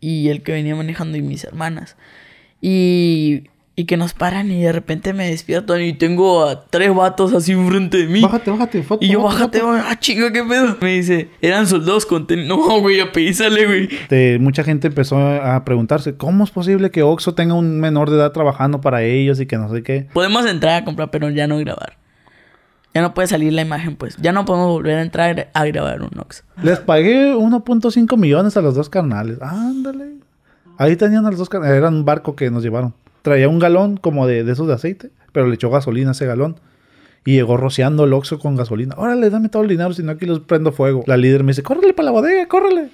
y el que venía manejando y mis hermanas. Y, y que nos paran y de repente me despiertan y tengo a tres vatos así enfrente de mí. Bájate, bájate, foto. Y yo, bájate, bájate, ah, qué pedo. Me dice, eran soldados con tenis No, güey, apísale, güey. mucha gente empezó a preguntarse, ¿cómo es posible que Oxo tenga un menor de edad trabajando para ellos y que no sé qué? Podemos entrar a comprar, pero ya no grabar. Ya no puede salir la imagen, pues. Ya no podemos volver a entrar a grabar un nox Les pagué 1.5 millones a los dos canales. Ándale. Ahí tenían a los dos canales. Era un barco que nos llevaron. Traía un galón como de, esos de aceite, pero le echó gasolina a ese galón. Y llegó rociando el oxo con gasolina. Órale, dame todo el dinero, si no aquí los prendo fuego. La líder me dice, córrele para la bodega, córrele.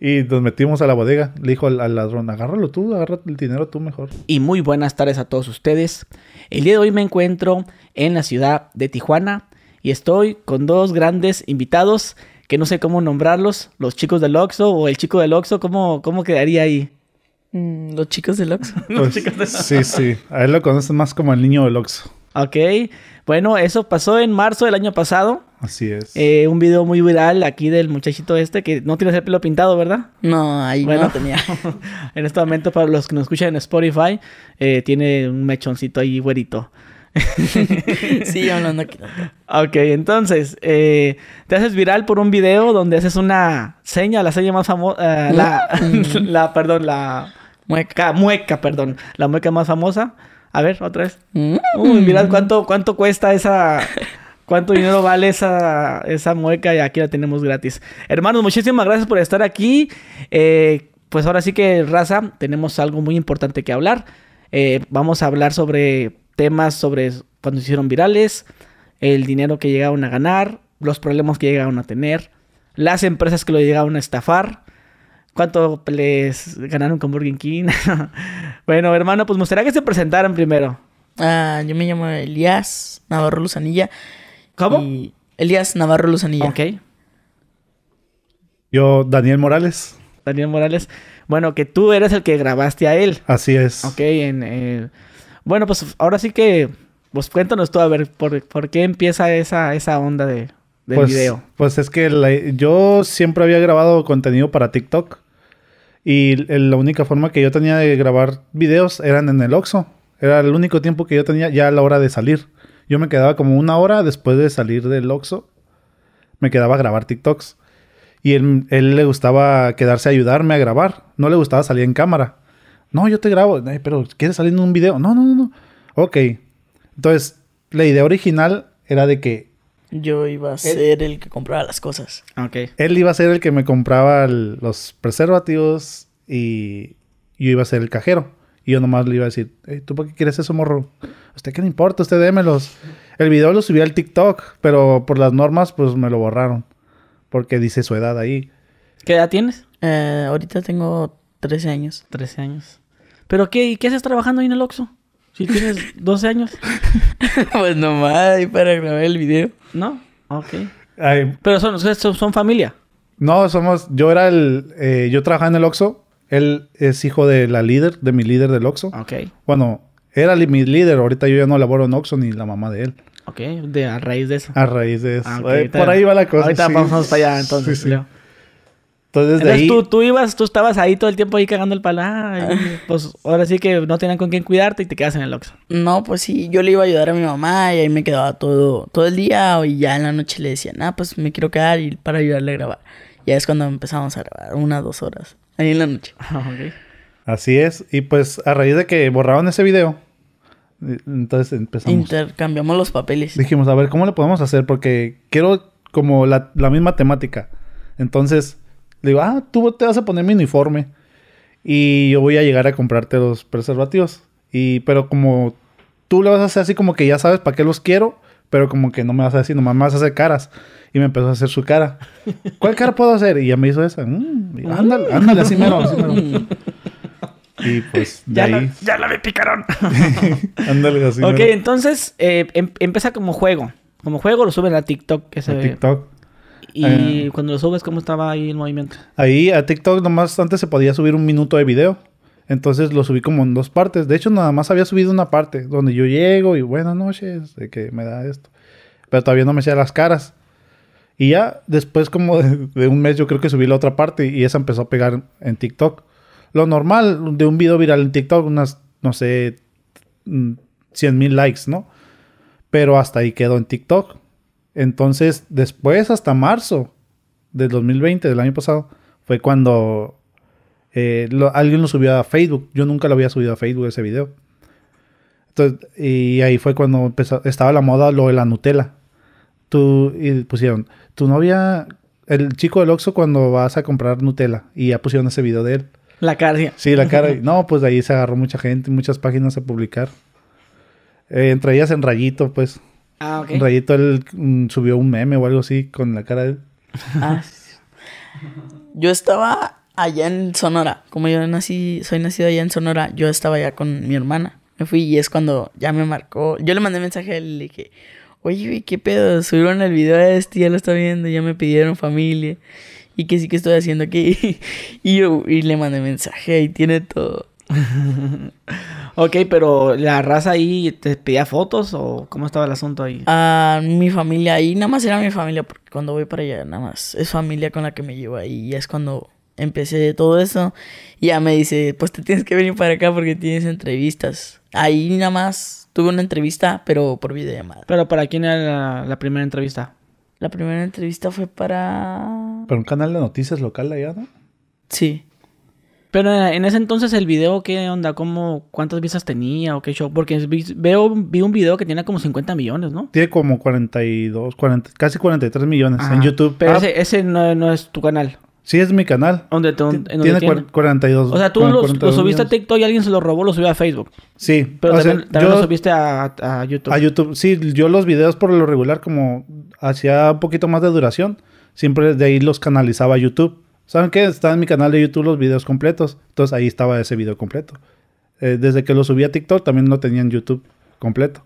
Y nos metimos a la bodega. Le dijo al, ladrón, agárralo tú, agárrate el dinero tú mejor. Y muy buenas tardes a todos ustedes. El día de hoy me encuentro en la ciudad de Tijuana y estoy con dos grandes invitados que no sé cómo nombrarlos, los chicos del Loxo o el chico del Oxxo, ¿cómo, cómo quedaría ahí? Mm, pues, los chicos del Oxxo. Sí, sí. A él lo conocen más como el niño del Oxxo. Ok. Bueno, eso pasó en marzo del año pasado. Así es. Eh, un video muy viral aquí del muchachito este que no tiene el pelo pintado, ¿verdad? No, ahí no tenía. en este momento, para los que nos escuchan en Spotify, eh, tiene un mechoncito ahí güerito. sí, yo no, Ok, entonces, eh, te haces viral por un video donde haces una seña, la seña más famosa, la, mm. la, perdón, la... Mueca. Mueca, perdón, la mueca más famosa. A ver, otra vez. Mm. Uy, mirad cuánto, cuánto cuesta esa. ¿Cuánto dinero vale esa, esa mueca? Y aquí la tenemos gratis. Hermanos, muchísimas gracias por estar aquí. Eh, pues ahora sí que, raza, tenemos algo muy importante que hablar. Eh, vamos a hablar sobre temas sobre cuando se hicieron virales, el dinero que llegaron a ganar, los problemas que llegaron a tener, las empresas que lo llegaron a estafar, ¿Cuánto les ganaron con Burger King? bueno, hermano, pues me que se presentaran primero. Ah, yo me llamo Elías Navarro Luzanilla. ¿Cómo? Elías Navarro Luzanilla. Ok. Yo, Daniel Morales. Daniel Morales. Bueno, que tú eres el que grabaste a él. Así es. Ok, en, bueno, pues ahora sí que, pues cuéntanos tú a ver por, por qué empieza esa, esa onda de, del pues, video. Pues es que yo siempre había grabado contenido para TikTok. Y la única forma que yo tenía de grabar videos eran en el Oxxo. Era el único tiempo que yo tenía ya a la hora de salir. Yo me quedaba como una hora después de salir del Oxxo. Me quedaba a grabar TikToks. Y él, él, le gustaba quedarse a ayudarme a grabar. No le gustaba salir en cámara. No, yo te grabo. pero ¿quieres salir en un video? No, no, no, no. Ok. Entonces, la idea original era de que yo iba a eh, ser el que compraba las cosas. Él iba a ser el que me compraba los preservativos y yo iba a ser el cajero. Y yo nomás le iba a decir, ¿tú por qué quieres eso, morro? ¿Usted qué le importa? Usted démelos. El video lo subí al TikTok, pero por las normas, pues me lo borraron. Porque dice su edad ahí. ¿Qué edad tienes? Eh, ahorita tengo 13 años. 13 años. ¿Pero qué, qué haces trabajando ahí en el Oxxo? Si tienes 12 años. pues nomás ahí para grabar el video. No, ok. Pero son, son familia. No, somos. Yo era el. Eh, yo trabajaba en el Oxxo. Él es hijo de la líder, de mi líder del Oxxo. Ok. Bueno, era mi líder. Ahorita yo ya no laboro en Oxxo ni la mamá de él. Ok, de, a raíz de eso. A raíz de eso. Ah, por ahí va la cosa. Ahorita vamos hasta allá entonces, entonces, tú, tú ibas, tú estabas ahí todo el tiempo ahí cagando el palo. Ah. pues ahora sí que no tenían con quién cuidarte y te quedas en el Oxxo. No, pues sí, yo le iba a ayudar a mi mamá y ahí me quedaba todo, todo el día y ya en la noche le decía, ah, pues me quiero quedar y para ayudarle a grabar. Ya es cuando empezamos a grabar, unas dos horas, ahí en la noche. Ah, Así es, y pues a raíz de que borraron ese video, entonces empezamos. Intercambiamos los papeles. Dijimos, a ver, ¿cómo lo podemos hacer? Porque quiero como la, la misma temática. Entonces, le digo, ah, tú te vas a poner mi uniforme y yo voy a llegar a comprarte los preservativos. Y, pero como tú le vas a hacer así como que ya sabes para qué los quiero, pero como que no me vas a decir, nomás me vas hacer caras. Y me empezó a hacer su cara. ¿Cuál cara puedo hacer? Y ya me hizo esa. Mm, ándale, ándale, así mero, así mm. Y pues ya, la, ya la me picaron. ándale, así Ok, entonces eh, em, empieza como juego. Como juego lo suben a TikTok. Que se TikTok. Y eh, cuando lo subes, ¿cómo estaba ahí el movimiento? Ahí a TikTok nomás antes se podía subir un minuto de video. Entonces lo subí como en dos partes. De hecho, nada más había subido una parte donde yo llego y buenas noches, de que me da esto. Pero todavía no me hacía las caras. Y ya después como de, un mes yo creo que subí la otra parte y esa empezó a pegar en TikTok. Lo normal de un video viral en TikTok, unas, no sé, 100 mm, mil likes, ¿no? Pero hasta ahí quedó en TikTok. Entonces, después, hasta marzo del 2020, del año pasado, fue cuando eh, alguien lo subió a Facebook. Yo nunca lo había subido a Facebook ese video. y ahí fue cuando estaba la moda lo de la Nutella. Tú, y pusieron, tu novia, el chico del Oxxo cuando vas a comprar Nutella. Y ya pusieron ese video de él. La cara. Sí, la cara. no, pues de ahí se agarró mucha gente, muchas páginas a publicar. Eh, entre ellas en rayito, pues. Ah, Rayito él mm, subió un meme o algo así con la cara de él. Ah, yo estaba allá en Sonora. Como yo nací, soy nacido allá en Sonora, yo estaba allá con mi hermana. Me fui y es cuando ya me marcó. Yo le mandé mensaje a él y le dije, oye, ¿qué pedo? Subieron el video este, ya lo está viendo, ya me pidieron familia. Y que sí que estoy haciendo aquí. y yo y le mandé mensaje y tiene todo. Ok, pero ¿la raza ahí te pedía fotos o cómo estaba el asunto ahí? Ah, mi familia ahí, nada más era mi familia, porque cuando voy para allá, nada más es familia con la que me llevo ahí, y es cuando empecé todo eso. Y ya me dice, pues te tienes que venir para acá porque tienes entrevistas. Ahí nada más tuve una entrevista, pero por videollamada. ¿Pero para quién era la, primera entrevista? La primera entrevista fue para... ¿Para un canal de noticias local allá, no? Sí. Pero eh, en ese entonces el video, ¿qué onda? ¿Cómo, ¿Cuántas vistas tenía o qué show? Porque veo, vi un video que tiene como 50 millones, ¿no? Tiene como 42, 40, casi 43 millones en YouTube. Pero ah. ese, no, es tu canal. Sí, es mi canal. ¿Dónde tiene, tiene 42. O sea, tú lo subiste a TikTok y alguien se lo robó, lo subió a Facebook. Sí. Pero también, lo subiste a, YouTube. A YouTube. Sí, yo los videos por lo regular, como hacía un poquito más de duración, siempre de ahí los canalizaba a YouTube. ¿Saben qué? Están en mi canal de YouTube los videos completos. Entonces ahí estaba ese video completo. Eh, desde que lo subí a TikTok también lo tenía en YouTube completo.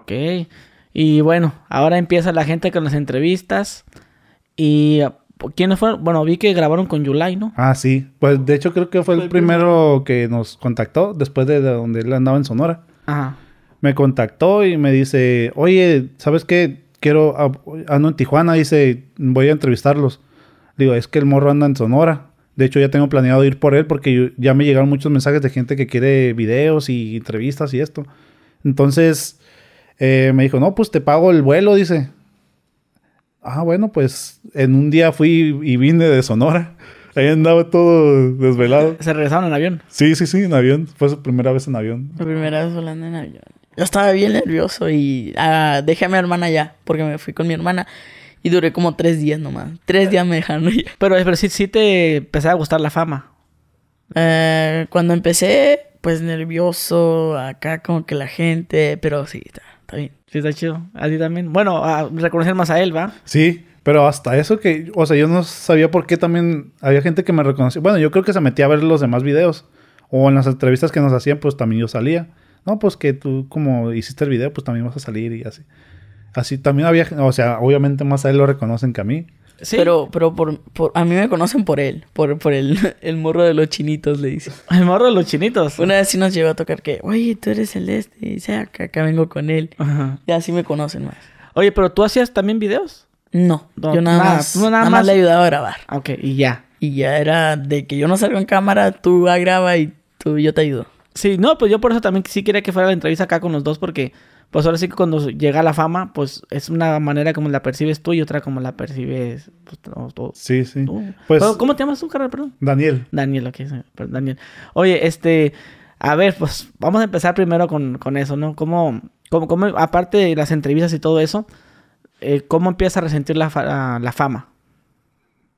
Ok. Y bueno, ahora empieza la gente con las entrevistas. ¿Y quiénes fueron? Bueno, vi que grabaron con Yulai, ¿no? Ah, sí. Pues de hecho creo que fue el primero que nos contactó después de donde él andaba en Sonora. Ajá. Me contactó y me dice, oye, ¿sabes qué? Quiero, ah, ando en Tijuana, dice, voy a entrevistarlos digo, es que el morro anda en Sonora. De hecho, ya tengo planeado ir por él porque ya me llegaron muchos mensajes de gente que quiere videos y entrevistas y esto. Entonces, eh, me dijo, no, pues te pago el vuelo, dice. Ah, bueno, pues en un día fui y vine de Sonora. Ahí andaba todo desvelado. ¿Se regresaron en avión? Sí, sí, sí, en avión. Fue su primera vez en avión. La primera vez volando en avión. Yo estaba bien nervioso y ah, dejé a mi hermana ya porque me fui con mi hermana. Y duré como tres días nomás. Tres días me dejaron Pero, sí, sí te empecé a gustar la fama. Eh, cuando empecé, pues nervioso, acá como que la gente, pero sí, está, está bien. Sí, está chido. A también. Bueno, a reconocer más a él, ¿va? Sí, pero hasta eso que, o sea, yo no sabía por qué también había gente que me reconocía. Bueno, yo creo que se metía a ver los demás videos. O en las entrevistas que nos hacían, pues también yo salía. No, pues que tú como hiciste el video, pues también vas a salir y así. Así también había, o sea, obviamente más a él lo reconocen que a mí. Sí. Pero, pero por, a mí me conocen por él, por, por el, morro de los chinitos, le dicen. El morro de los chinitos. Una vez sí nos llegó a tocar que, oye, tú eres Celeste este, y dice, ah, acá, vengo con él. Ajá. Y así me conocen más. Oye, pero tú hacías también videos. No, yo nada, más, nada, nada más, le ayudaba a grabar. Ah, ok, y ya. Y ya era de que yo no salgo en cámara, tú graba y tú, yo te ayudo. Sí, no, pues yo por eso también sí quería que fuera la entrevista acá con los dos porque pues ahora sí que cuando llega la fama, pues es una manera como la percibes tú y otra como la percibes pues, Sí, sí. Pues ¿Cómo te llamas tú, Carla? Perdón. Daniel. Daniel, ok. Daniel. Oye, este, a ver, pues vamos a empezar primero con, con eso, ¿no? ¿Cómo, aparte de las entrevistas y todo eso, eh, ¿cómo empieza a resentir la fama?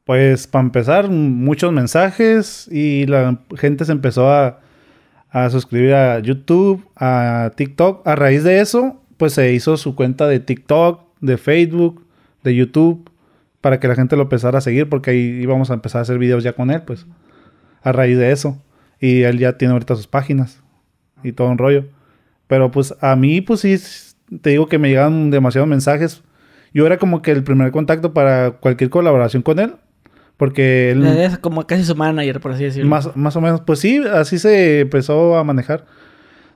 Pues para empezar, muchos mensajes y la gente se empezó a a suscribir a YouTube, a TikTok. A raíz de eso, pues se hizo su cuenta de TikTok, de Facebook, de YouTube, para que la gente lo empezara a seguir, porque ahí íbamos a empezar a hacer videos ya con él, pues. A raíz de eso. Y él ya tiene ahorita sus páginas y todo un rollo. Pero pues a mí, pues sí, te digo que me llegan demasiados mensajes. Yo era como que el primer contacto para cualquier colaboración con él porque él... Es como casi su manager, por así decirlo. Más, más o menos. Pues sí, así se empezó a manejar.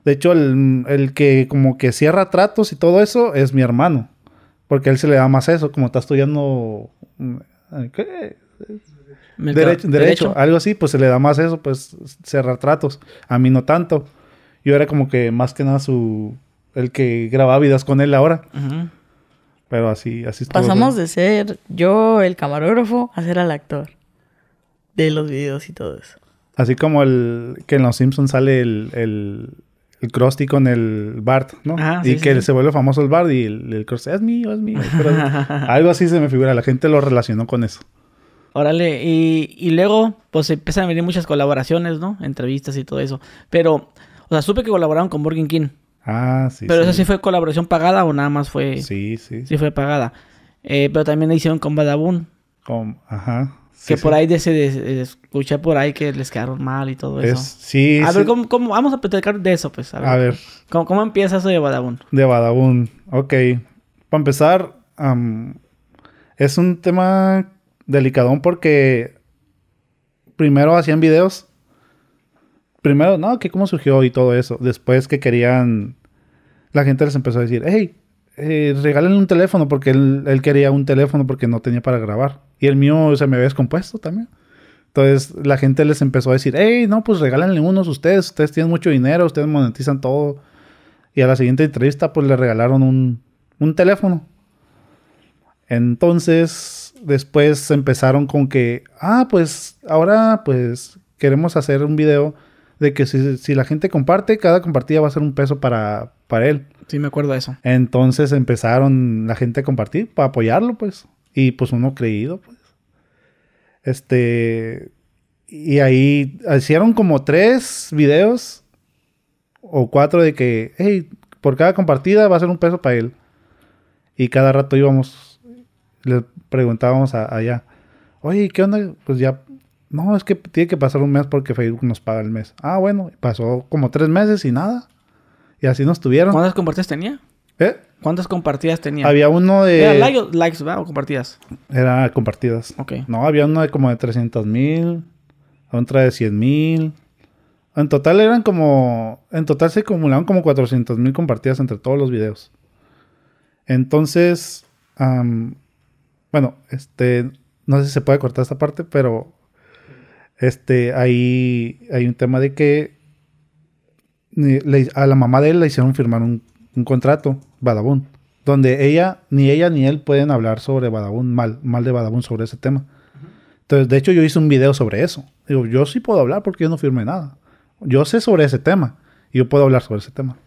De hecho, el, que como que cierra tratos y todo eso es mi hermano. Porque él se le da más eso, como está estudiando... Mm, ¿qué? derecho, algo así, pues se le da más eso, pues cerrar tratos. A mí no tanto. Yo era como que más que nada su... El que grababa vidas con él ahora. Pero así, así Pasamos de ser yo el camarógrafo a ser el actor de los videos y todo eso. Así como el que en Los Simpsons sale el, el, el Krusty con el Bart, ¿no? Ah, y que se vuelve famoso el Bart y el, Krusty, es mío, es mío. algo así se me figura, la gente lo relacionó con eso. Órale, y, y luego pues empiezan a venir muchas colaboraciones, ¿no? Entrevistas y todo eso. Pero, o sea, supe que colaboraron con Burger King. Ah, sí. Pero eso sí fue colaboración pagada o nada más fue. Sí, sí. Sí fue pagada. Eh, pero también la hicieron con Badabun. Con, ajá. que por ahí se escucha escuché por ahí que les quedaron mal y todo eso. Sí. A ver, ¿cómo, vamos a platicar de eso, pues. A ver. ¿cómo, empieza eso de Badabun? De Badabun. Ok. Para empezar, es un tema delicadón porque primero hacían videos. Primero, no, que cómo surgió y todo eso. Después que querían la gente les empezó a decir, hey, eh, regálenle un teléfono porque él, quería un teléfono porque no tenía para grabar. Y el mío se me había descompuesto también. Entonces la gente les empezó a decir, hey, no, pues regálenle unos a ustedes, ustedes tienen mucho dinero, ustedes monetizan todo. Y a la siguiente entrevista pues le regalaron un, un teléfono. Entonces después empezaron con que, ah, pues ahora pues queremos hacer un video de que si, la gente comparte, cada compartida va a ser un peso para, para él. Sí, me acuerdo de eso. Entonces empezaron la gente a compartir para apoyarlo, pues. Y pues uno creído, pues. Este. Y ahí hicieron como tres videos o cuatro de que, hey, por cada compartida va a ser un peso para él. Y cada rato íbamos, le preguntábamos allá, oye, ¿qué onda? Pues ya no, es que tiene que pasar un mes porque Facebook nos paga el mes. Ah, bueno, pasó como tres meses y nada. Y así nos tuvieron. ¿Cuántas compartidas tenía? ¿Eh? ¿Cuántas compartidas tenía? Había uno de... ¿Era likes, ¿verdad? ¿O compartidas? Era compartidas. Ok. No, había uno de como de 300 mil, otra de 100 mil. En total eran como... En total se acumularon como 400 mil compartidas entre todos los videos. Entonces... bueno, este... No sé si se puede cortar esta parte, pero este, ahí hay un tema de que eh, a la mamá de él le hicieron firmar un, contrato, Badabun, donde ella, ni ella ni él pueden hablar sobre Badabun, mal, mal de Badabun sobre ese tema. Entonces, de hecho, yo hice un video sobre eso. Digo, yo sí puedo hablar porque yo no firmé nada. Yo sé sobre ese tema y yo puedo hablar sobre ese tema.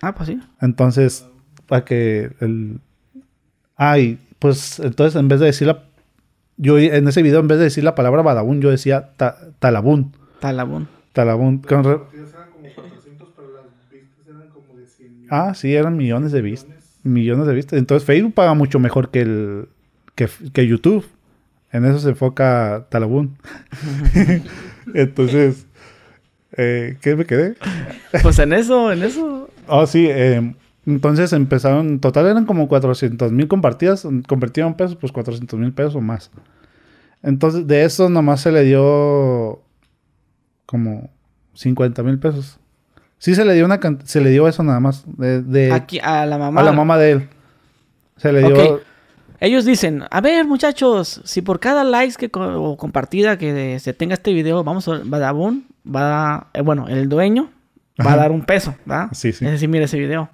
Ah, pues sí. Entonces, para que el. Ay, pues entonces en vez de decir la yo en ese video, en vez de decir la palabra Badabun, yo decía Talabun. Talabun. Talabun. Ah, sí, eran millones de vistas. Millones de vistas. Entonces Facebook paga mucho mejor que el que, YouTube. En eso se enfoca Talabun. Entonces, eh, ¿qué me quedé? pues en eso, en eso. Ah, oh, sí. Eh, entonces empezaron, total eran como 400 mil compartidas, convertido en pesos, pues 400 mil pesos o más. Entonces de eso nomás se le dio como 50 mil pesos. Sí se le dio una se le dio eso nada más. De, Aquí, a la mamá. A la mamá de él. Se le dio. Ellos dicen, a ver muchachos, si por cada like que o compartida que se tenga este video, vamos a Badabun, va a, eh, bueno, el dueño va a dar un peso, ¿verdad? Sí, sí. Es decir, mire ese video.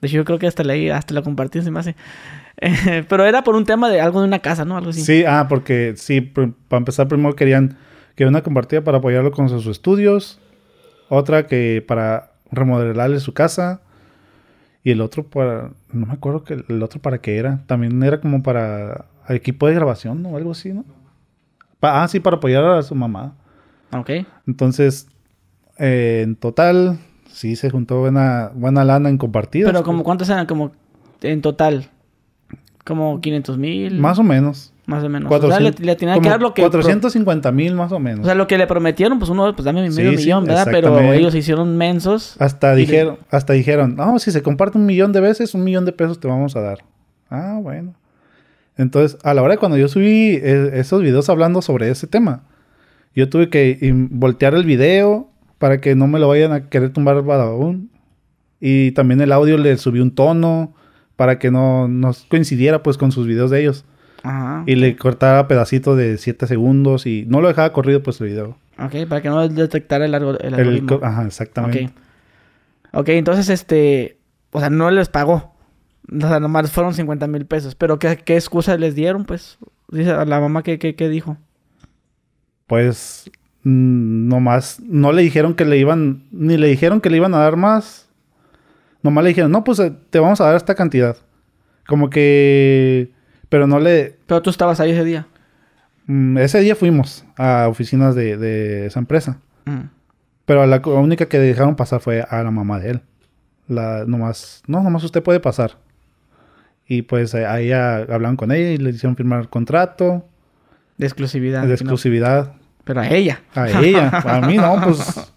De yo creo que hasta leí, hasta la compartí, se me hace. Eh, pero era por un tema de algo de una casa, ¿no? Algo así. Sí, ah, porque sí, para empezar, primero querían que una compartía para apoyarlo con sus estudios, otra que para remodelarle su casa, y el otro para, no me acuerdo que el otro para qué era, también era como para equipo de grabación o ¿no? algo así, ¿no? ah, sí, para apoyar a su mamá. Ok. Entonces, eh, en total, sí se juntó buena, buena lana en compartidas. Pero como pues. eran, como en total, como 500 mil. Más o menos. Más o menos. le, que dar lo que... 450 mil más o menos. O sea, lo que le prometieron, pues uno, pues dame mi medio millón, ¿verdad? Pero ellos hicieron mensos. Hasta dijeron, hasta dijeron, no, si se comparte un millón de veces, un millón de pesos te vamos a dar. Ah, bueno. Entonces, a la hora de cuando yo subí eh, esos videos hablando sobre ese tema, yo tuve que voltear el video para que no me lo vayan a querer tumbar Badabun. Y también el audio le subí un tono para que no, coincidiera pues con sus videos de ellos. Ajá. Y le cortaba pedacitos de 7 segundos y no lo dejaba corrido pues el video. Ok, para que no detectara el, largo el ajá, exactamente. Okay. ok, entonces este, o sea, no les pagó. O sea, nomás fueron 50 mil pesos. Pero ¿qué, ¿qué, excusa les dieron pues? Dice a la mamá que, qué dijo. Pues Mm, nomás no le dijeron que le iban, ni le dijeron que le iban a dar más. Nomás le dijeron, no, pues eh, te vamos a dar esta cantidad. Como que... Pero no le... Pero tú estabas ahí ese día. Mm, ese día fuimos a oficinas de, de esa empresa. Mm. Pero la única que dejaron pasar fue a la mamá de él. La, nomás, no, nomás usted puede pasar. Y pues ahí hablaron con ella y le hicieron firmar contrato. De exclusividad. De exclusividad. Pero a ella. A ella. A mí no, pues.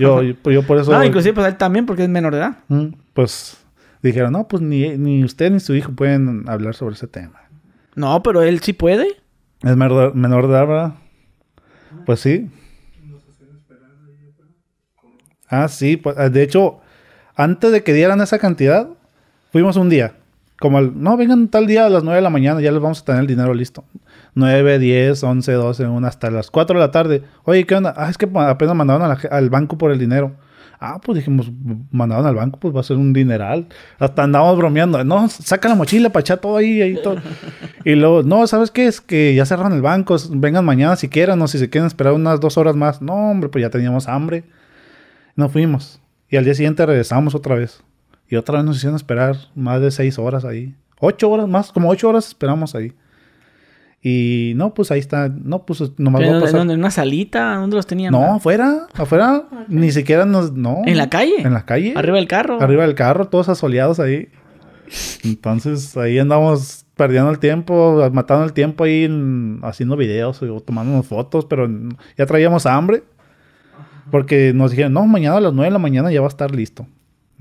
Yo, por eso. No, inclusive pues a él también, porque es menor de edad. Mm, pues dijeron, no, pues ni, usted ni su hijo pueden hablar sobre ese tema. No, pero él sí puede. Es menor, menor de edad, ¿verdad? Pues sí. Ah, sí, pues de hecho, antes de que dieran esa cantidad, fuimos un día. Como no, vengan tal día a las 9 de la mañana, ya les vamos a tener el dinero listo. 9, 10, 11, 12, 1, hasta las 4 de la tarde. Oye, ¿qué onda? Ah, es que apenas mandaron al banco por el dinero. Ah, pues dijimos, mandaron al banco, pues va a ser un dineral. Hasta andamos bromeando. No, saca la mochila para echar todo ahí, ahí todo. Y luego, no, ¿sabes qué? Es que ya cerraron el banco. Vengan mañana si quieran o si se quieren esperar unas dos horas más. No, hombre, pues ya teníamos hambre. Nos fuimos. Y al día siguiente regresamos otra vez. Y otra vez nos hicieron esperar más de seis horas ahí. Ocho horas más, como ocho horas esperamos ahí. Y no, pues ahí está. No, pues nomás va ¿En una salita? ¿Dónde los tenían? No, ah. afuera, afuera. Ni siquiera nos. No. ¿En la calle? En la calle. Arriba del carro. Arriba del carro, todos asoleados ahí. Entonces ahí andamos perdiendo el tiempo, matando el tiempo ahí haciendo videos o tomándonos fotos, pero ya traíamos hambre. Porque nos dijeron, no, mañana a las nueve de la mañana ya va a estar listo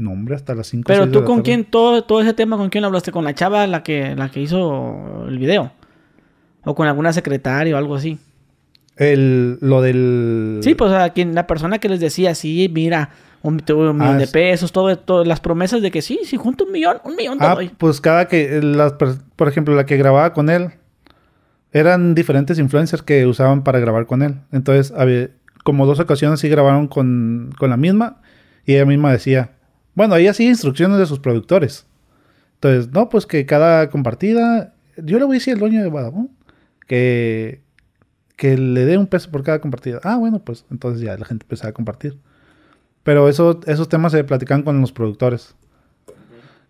nombre hasta las 5 Pero tú, ¿con quién? Todo, ese tema, ¿con quién hablaste? ¿Con la chava, la que, la que hizo el video? ¿O con alguna secretaria o algo así? El, lo del. Sí, pues a quien, la persona que les decía, sí, mira, un, un millón de ah, pesos, todo, todas las promesas de que sí, sí, junto un millón, un millón te ah, Pues cada que, eh, por ejemplo, la que grababa con él, eran diferentes influencers que usaban para grabar con él. Entonces, había, como dos ocasiones sí grabaron con la misma, y ella misma decía, bueno, ella sigue instrucciones de sus productores. Entonces, no, pues que cada compartida. Yo le voy a decir al dueño de Badabun que, que le dé un peso por cada compartida. Ah, bueno, pues entonces ya la gente empezaba a compartir. Pero esos temas se platican con los productores.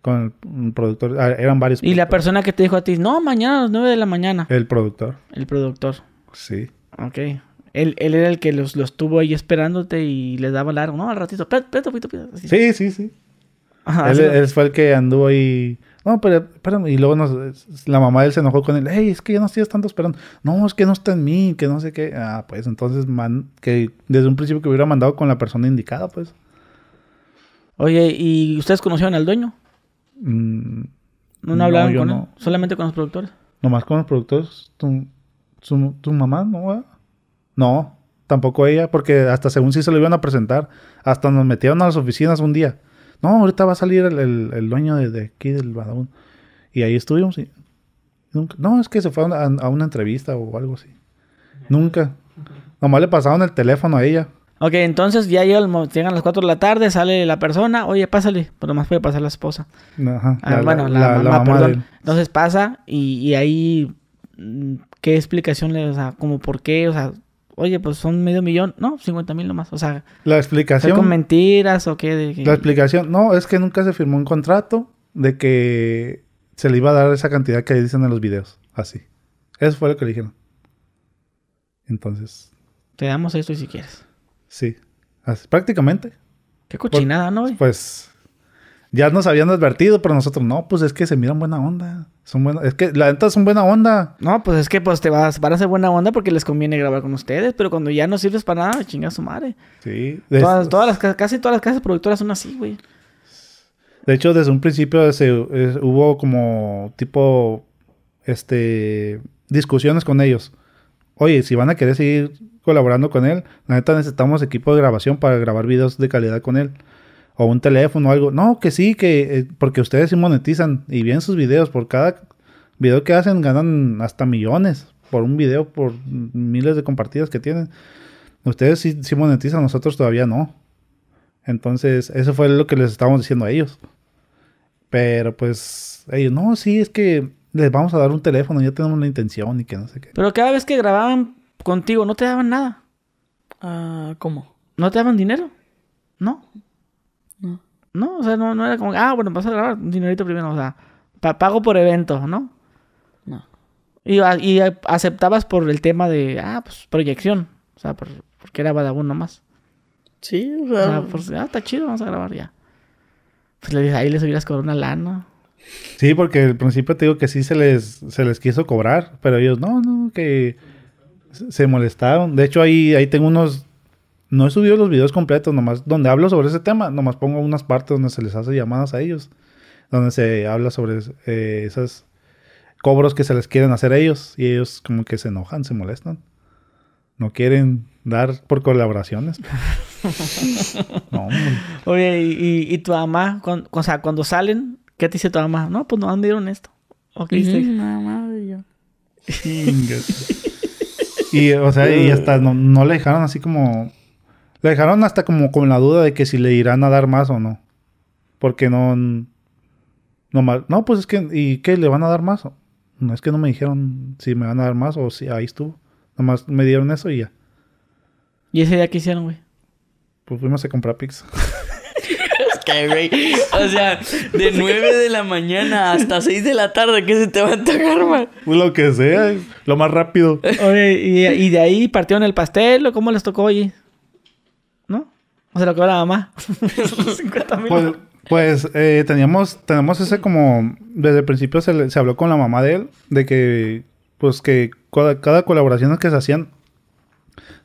Con el productor. Ah, eran varios. ¿Y la persona que te dijo a ti, no, mañana a las 9 de la mañana? El productor. El productor. Sí. Ok. Él, él era el que los, los tuvo ahí esperándote y les daba largo, ¿no? Al ratito, Sí, sí, sí. él, fue el que anduvo ahí. No, pero Y luego la mamá de él se enojó con él. Hey, es que ya no estoy tanto esperando. No, es que no está en mí, que no sé qué. Ah, pues entonces, que desde un principio que hubiera mandado con la persona indicada, pues. Oye, ¿y ustedes conocieron al dueño? Mm, ¿No, no, con no. él? ¿Solamente con los productores? Nomás con los productores. Tu, tu mamá, ¿no? No, tampoco ella, porque hasta según sí se lo iban a presentar, hasta nos metieron a las oficinas un día. No, ahorita va a salir el, dueño de, aquí del Badabun. Y ahí estuvimos. no, es que se fue a, una, entrevista o algo así. Nunca. Nomás le pasaron el teléfono a ella. Ok, entonces ya llegan las 4 de la tarde, sale la persona, oye, pásale, pero pues nomás puede pasar la esposa. Ajá, ah, bueno, la, mamá, Entonces pasa y, y, ahí, mm, ¿qué explicación le, o sea, como por qué, o sea, Oye, pues son medio millón. No, 50 mil nomás. O sea, la explicación. ¿Con mentiras o qué? La explicación. No, es que nunca se firmó un contrato de que se le iba a dar esa cantidad que dicen en los videos. Así. Eso fue lo que le dijeron. Entonces. Te damos esto y si quieres. Sí. Así, prácticamente. Qué cochinada, ¿no? Pues ya nos habían advertido, pero nosotros, no, pues es que se miran buena onda. Son buena, es que la neta son buena onda. No, pues es que pues te vas, van a ser buena onda porque les conviene grabar con ustedes, pero cuando ya no sirves para nada, chingas su madre. Sí. todas, casi todas las casas productoras son así, güey. De hecho, desde un principio hubo como tipo, este, discusiones con ellos. Oye, si van a querer seguir colaborando con él, la neta necesitamos equipo de grabación para grabar videos de calidad con él o un teléfono o algo. No, que sí, que eh, porque ustedes sí monetizan y bien sus videos. Por cada video que hacen ganan hasta millones por un video, por miles de compartidas que tienen. Ustedes sí, monetizan, nosotros todavía no. Entonces, eso fue lo que les estábamos diciendo a ellos. Pero pues, ellos, no, sí, es que les vamos a dar un teléfono, ya tenemos la intención y que no sé qué. Pero cada vez que grababan contigo, no te daban nada. Ah, ¿Cómo? ¿No te daban dinero? ¿No? No, o sea, no, no era como, ah, bueno, vas a grabar un dinerito primero, o sea, pago por evento, ¿no? No. Y, y aceptabas por el tema de, ah, pues proyección, o sea, por, porque era Badabun nomás. Sí, o sea. O pues, ah, está chido, vamos a grabar ya. Pues le dices ahí les hubieras cobrado una lana. Sí, porque al principio te digo que sí se les, se les quiso cobrar, pero ellos no, no, que se molestaron. De hecho, ahí, ahí tengo unos no he subido los videos completos, nomás donde hablo sobre ese tema, nomás pongo unas partes donde se les hace llamadas a ellos, donde se habla sobre eh, esos cobros que se les quieren hacer a ellos y ellos como que se enojan, se molestan. No quieren dar por colaboraciones. no, Oye, ¿y, tu mamá, o sea, cuando salen, ¿qué te dice tu mamá? No, pues no me dieron esto. ¿O qué Nada yo. y, o sea, y hasta no, no le dejaron así como la dejaron hasta como con la duda de que si le irán a dar más o no. Porque no. No, no pues es que. ¿Y qué? ¿Le van a dar más? No es que no me dijeron si me van a dar más o si ahí estuvo. Nomás me dieron eso y ya. ¿Y ese día qué hicieron, güey? Pues fuimos a comprar pizza. O sea, de 9 de la mañana hasta 6 de la tarde, ¿qué se te va a tocar man? Pues lo que sea, lo más rápido. Oye, ¿y, de ahí partieron el pastel o cómo les tocó, oye? O sea, lo cobraba más. la mamá. Pues, pues eh, teníamos, tenemos ese como, desde el principio se, habló con la mamá de él, de que, pues que cada, colaboración que se hacían,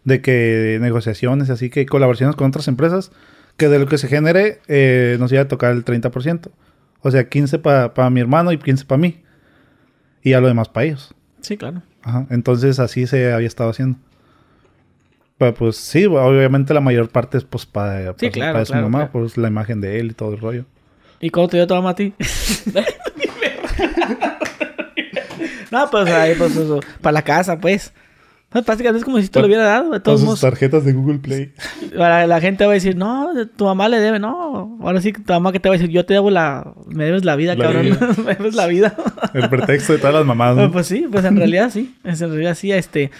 de que negociaciones, así que colaboraciones con otras empresas, que de lo que se genere eh, nos iba a tocar el 30%. O sea, 15 para mi hermano y 15 para mí. Y a lo demás para ellos. Sí, claro. Entonces así se había estado haciendo pues sí, obviamente la mayor parte es pues, pues para, su mamá, pues la imagen de él y todo el rollo. ¿Y cómo te dio tu mamá a ti? no, pues ahí, pues eso, para la casa, pues. No, prácticamente es como si te lo hubiera dado. De todos sus tarjetas de Google Play. Para la gente va a decir, no, tu mamá le debe, no. Ahora sí, tu mamá que te va a decir, yo te debo la. Me debes la vida, cabrón. me debes la vida. El pretexto de todas las mamás. ¿no? pues sí, pues en realidad sí. En realidad sí, este.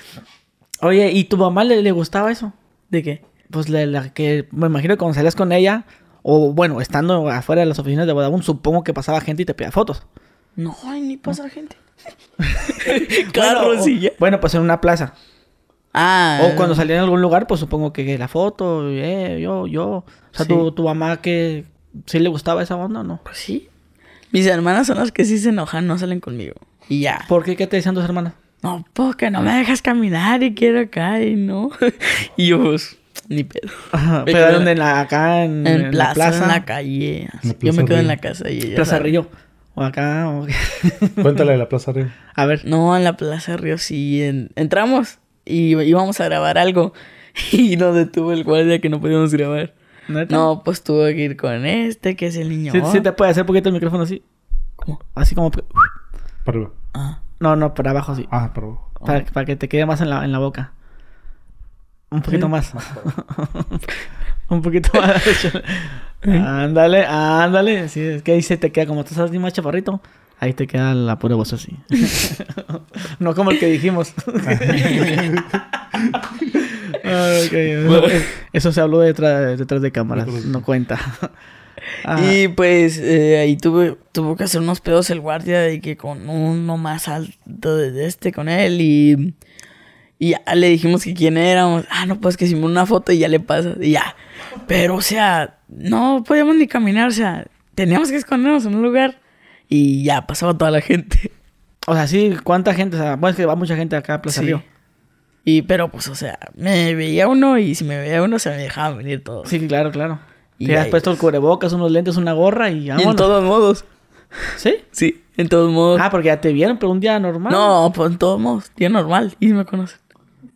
Oye, ¿y tu mamá le, gustaba eso? ¿De qué? Pues la, que me imagino que cuando salías con ella, o bueno, estando afuera de las oficinas de Vodafone, supongo que pasaba gente y te pedía fotos. No, ni pasa gente. Claro. bueno, Bueno, pues en una plaza. Ah. O cuando salía en algún lugar, pues supongo que la foto, eh, yo, yo. O sea, tu, mamá que sí le gustaba esa onda, ¿no? Pues sí. Mis hermanas son las que sí se enojan, no salen conmigo. Y ya. ¿Por qué? ¿Qué te decían tus hermanas? no, pues no me dejas caminar y quiero acá y no. y yo, pues, ni pedo. Ajá, pero donde la, acá en, plaza, la plaza, en la calle. yo me quedo en la casa y ella. Plaza Río. O acá, Cuéntale de la Plaza Río. A ver. No, en la Plaza Río sí. Entramos y íbamos a grabar algo. Y nos detuvo el guardia que no podíamos grabar. No, pues tuve que ir con este, que es el niño. Sí, sí te puede hacer poquito el micrófono así. Así como. Para arriba. Ah. No, no, para abajo sí. Ah, para Para, que te quede más en la, en la boca. Un poquito más. un poquito más. ándale, ándale. Sí, es que ahí se te queda, como tú estás más chaparrito, ahí te queda la pura voz así. no como el que dijimos. Ah, eso se habló detrás, detrás de cámaras, no cuenta. Y pues eh, ahí tuve, tuvo que hacer unos pedos el guardia de que con uno más alto de este con él y... ya le dijimos que quién éramos. Ah, no, pues que hicimos una foto y ya le pasa. Y ya. Pero, o sea, no podíamos ni caminar. O sea, teníamos que escondernos en un lugar. Y ya pasaba toda la gente. O sea, sí, ¿cuánta gente? O sea, bueno, que va mucha gente acá a Plaza sí. Y, pero, pues, o sea, me veía uno y si me veía uno, se me dejaba venir todo. Sí, claro, claro. Y te has puesto el cubrebocas, unos lentes, una gorra y vámonos. en todos modos. ¿Sí? Sí, en todos modos. Ah, porque ya te vieron, pero un día normal. No, pues en todos modos, día normal. Y me conocen.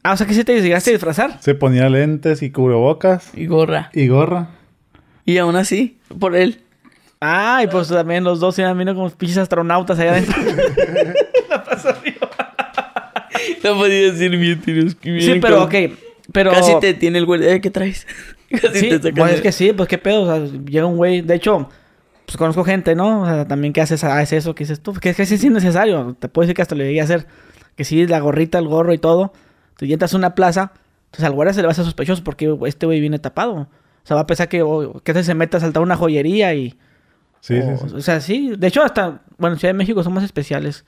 Ah, o sea que sí te llegaste a disfrazar. Se ponía lentes y cubrebocas. Y gorra. Y gorra. Y aún así, por él. Ah, y pues también los dos se iban viendo como pinches astronautas allá adentro. La pasó arriba. No podía decir mi tienes que Sí, pero ok. Pero... Casi te tiene el güey, eh, ¿qué traes? Casi te pues, es que sí, pues qué pedo, llega un güey, de hecho, pues conozco gente, ¿no? O sea, también que haces, haces eso, que dices tú, que es que es innecesario, te puedo decir que hasta le llegué hacer, que sí, la gorrita, el gorro y todo, tú entras a una plaza, entonces al guardia se le va a hacer sospechoso porque este güey viene tapado, o sea, va a pensar que, oh, que este se meta a saltar una joyería y... Sí, sí, O sea, sí, de hecho hasta, bueno, en Ciudad de México somos especiales,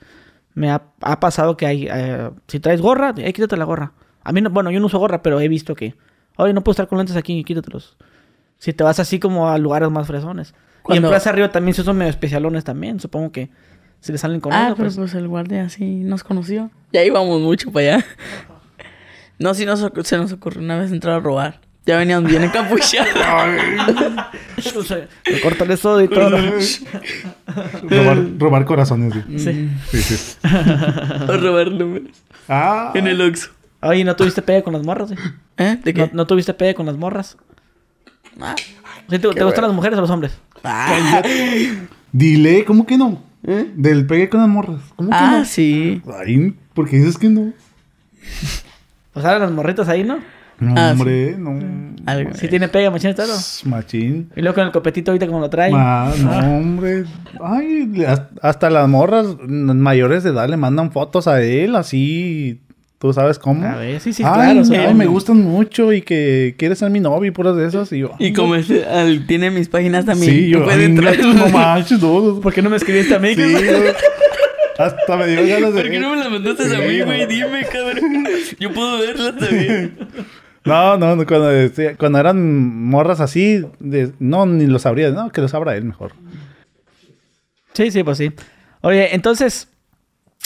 me ha, pasado que hay, eh, si traes gorra, ahí quítate la gorra. A mí, no, bueno, yo no uso gorra, pero he visto que, oye, no puedo estar con lentes aquí, quítatelos. Si te vas así como a lugares más fresones. Y en Plaza arriba también se usan medio especialones también, supongo que si le salen con Ah, pero pues. pues... el guardia sí nos conoció. Ya íbamos mucho para allá. No, si nos, se nos ocurrió una vez entrar a robar. Ya venían bien encapuchados. Pues, eh, me cortan y todo. robar, corazones. Sí. Sí. o robar números. Ah. En el Oxxo. Oye, ¿no tuviste pegue con las morras, ¿Eh? ¿De qué? ¿No, tuviste pegue con las morras? Ah, ¿Te, gustan las mujeres o los hombres? Ah. Dile, ¿cómo que no? ¿Eh? Del pegue con las morras. ¿Cómo que ah, no? Ah, sí. Ay, ¿por qué dices que no? O sea, las morritas ahí, ¿no? No, hombre, no. Algo. Sí tiene pega, machín está, ¿no? Machín. Y luego con el copetito ahorita como lo trae. Ah, no, hombre. Ay, hasta las morras mayores de edad le mandan fotos a él así ¿Tú sabes cómo? A ver, sí, sí, claro. O me gustan mucho y que quieres ser mi novio y puras de esas. Y, yo, y como este, tiene mis páginas también. Sí, yo. no manches, ¿Por qué no me escribiste a mí? Sí, Hasta me dio ganas de. ¿Por qué no me las mandaste a mí, güey? Dime, cabrón. Yo puedo verlas también. No, no, cuando, cuando, eran morras así, no, ni lo sabría, no, que lo sabrá él mejor. Sí, sí, pues sí. Oye, entonces,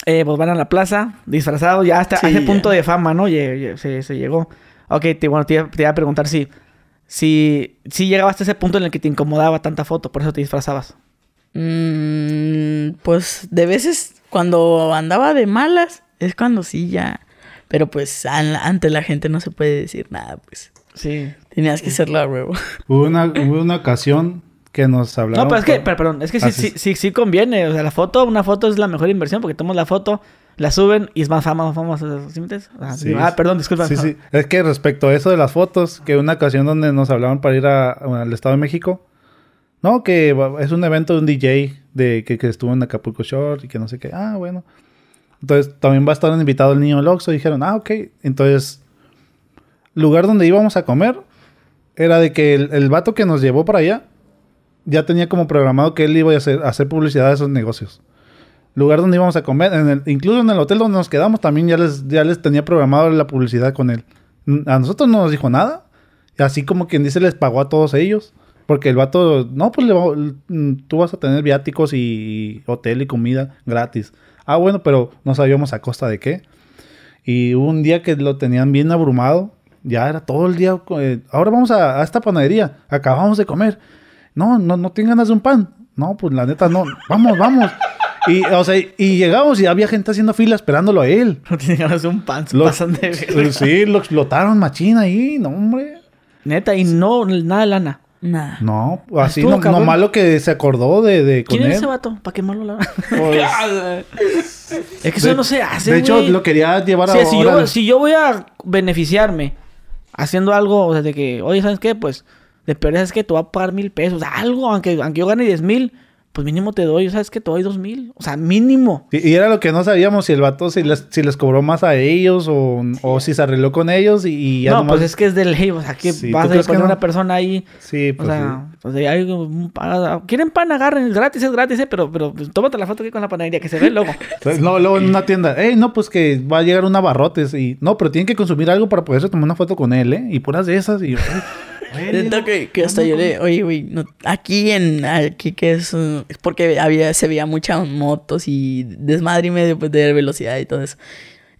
eh, pues van a la plaza disfrazados, ya hasta ese punto de fama, ¿no? se, llegó. Ok, te, bueno, te, iba a preguntar si, si, si llegabas a ese punto en el que te incomodaba tanta foto, por eso te disfrazabas. Mm, pues de veces cuando andaba de malas, es cuando sí ya. Pero pues ante la gente no se puede decir nada, pues. Sí. Tenías que hacerlo a huevo. Hubo una, hubo una ocasión que nos hablaron. No, pero es que, pero, perdón, es que sí, sí, sí, conviene. O sea, la foto, una foto es la mejor inversión porque tomamos la foto, la suben y es más fama, más famosa. ¿Sí me ah, ah, perdón, disculpa. Sí, sí. Es que respecto a eso de las fotos, que una ocasión donde nos hablaban para ir al Estado de México, no, que es un evento de un DJ de, que, estuvo en Acapulco Short y que no sé qué. Ah, bueno. Entonces también va a estar invitado el niño Loxo. Dijeron, ah, ok. Entonces, lugar donde íbamos a comer era de que el, el vato que nos llevó para allá ya tenía como programado que él iba a hacer, hacer publicidad de esos negocios. Lugar donde íbamos a comer, en el, incluso en el hotel donde nos quedamos, también ya les, ya les tenía programado la publicidad con él. A nosotros no nos dijo nada. Así como quien dice, les pagó a todos ellos. Porque el vato, no, pues le tú vas a tener viáticos y hotel y comida gratis. Ah, bueno, pero no sabíamos a costa de qué. Y hubo un día que lo tenían bien abrumado. Ya era todo el día. Eh, ahora vamos a, esta panadería. Acabamos de comer. No, no, no ganas de un pan. No, pues la neta no. Vamos, vamos. Y, o sea, y llegamos y había gente haciendo fila esperándolo a él. No tiene ganas de un pan, lo, pasan de ver. Pues, sí, lo explotaron machín ahí, no, hombre. Neta, y no, nada de lana. Nada. No, así no, no, malo que se acordó de, de con ¿Quién es ese vato? ¿Para quemarlo la Es que eso no se hace. De hecho, lo quería llevar a si yo, si yo voy a beneficiarme haciendo algo, o sea, de que, oye, ¿sabes qué? Pues de peores es que te voy a pagar mil pesos, algo, aunque, yo gane diez mil, pues mínimo te doy, ¿sabes que Te doy dos mil, o sea, mínimo. Y, era lo que no sabíamos, si el vato, si les, cobró más a ellos o, o si se arregló con ellos y, No, pues es que es de ley, o sea, que vas a poner una persona ahí. Sí, pues O sea, pues hay un pan, quieren pan, agarren, es gratis, es gratis, eh, pero, pero pues, tómate la foto aquí con la panadería, que se ve luego. no, luego en una tienda, hey, no, pues que va a llegar un abarrotes y... No, pero tienen que consumir algo para poderse tomar una foto con él, ¿eh? Y puras de esas y... que, hasta yo le, oye, güey, aquí en, aquí que es, es porque había, se veía muchas motos y desmadre y medio pues, de velocidad y todo eso.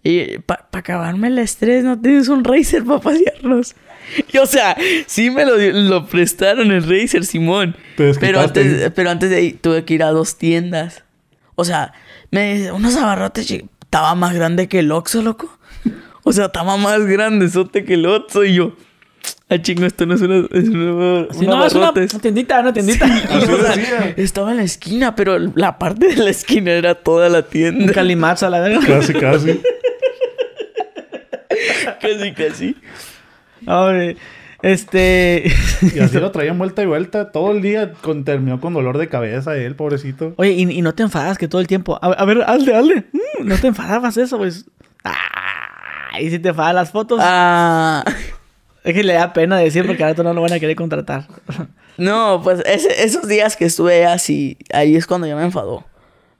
Y para acabarme el estrés, no tienes un racer para pasearlos. Y, o sea, sí me lo, lo prestaron el racer, Simón. Pero antes, pero antes de ahí tuve que ir a dos tiendas. O sea, me unos abarrotes estaba más grande que el Oxxo, loco. O sea, estaba más grande sote que el Oxxo. Y yo, Ah, chingo, esto no es una. Es una, una no, es una tiendita, una tiendita. estaba en la esquina, pero la parte de la esquina era toda la tienda. Un calimazo a la verdad. Casi, casi. casi, casi. ver, este. y así lo traían vuelta y vuelta todo el día. Con, terminó con dolor de cabeza él, pobrecito. Oye, y, no te enfadas que todo el tiempo. A, ver, hazle, hazle. Mm, no te enfadabas eso, pues. Ah, y si te enfadas las fotos. Ah. Es que le da pena decir porque ahora no lo van a querer contratar. No, pues esos días que estuve así, ahí es cuando ya me enfadó.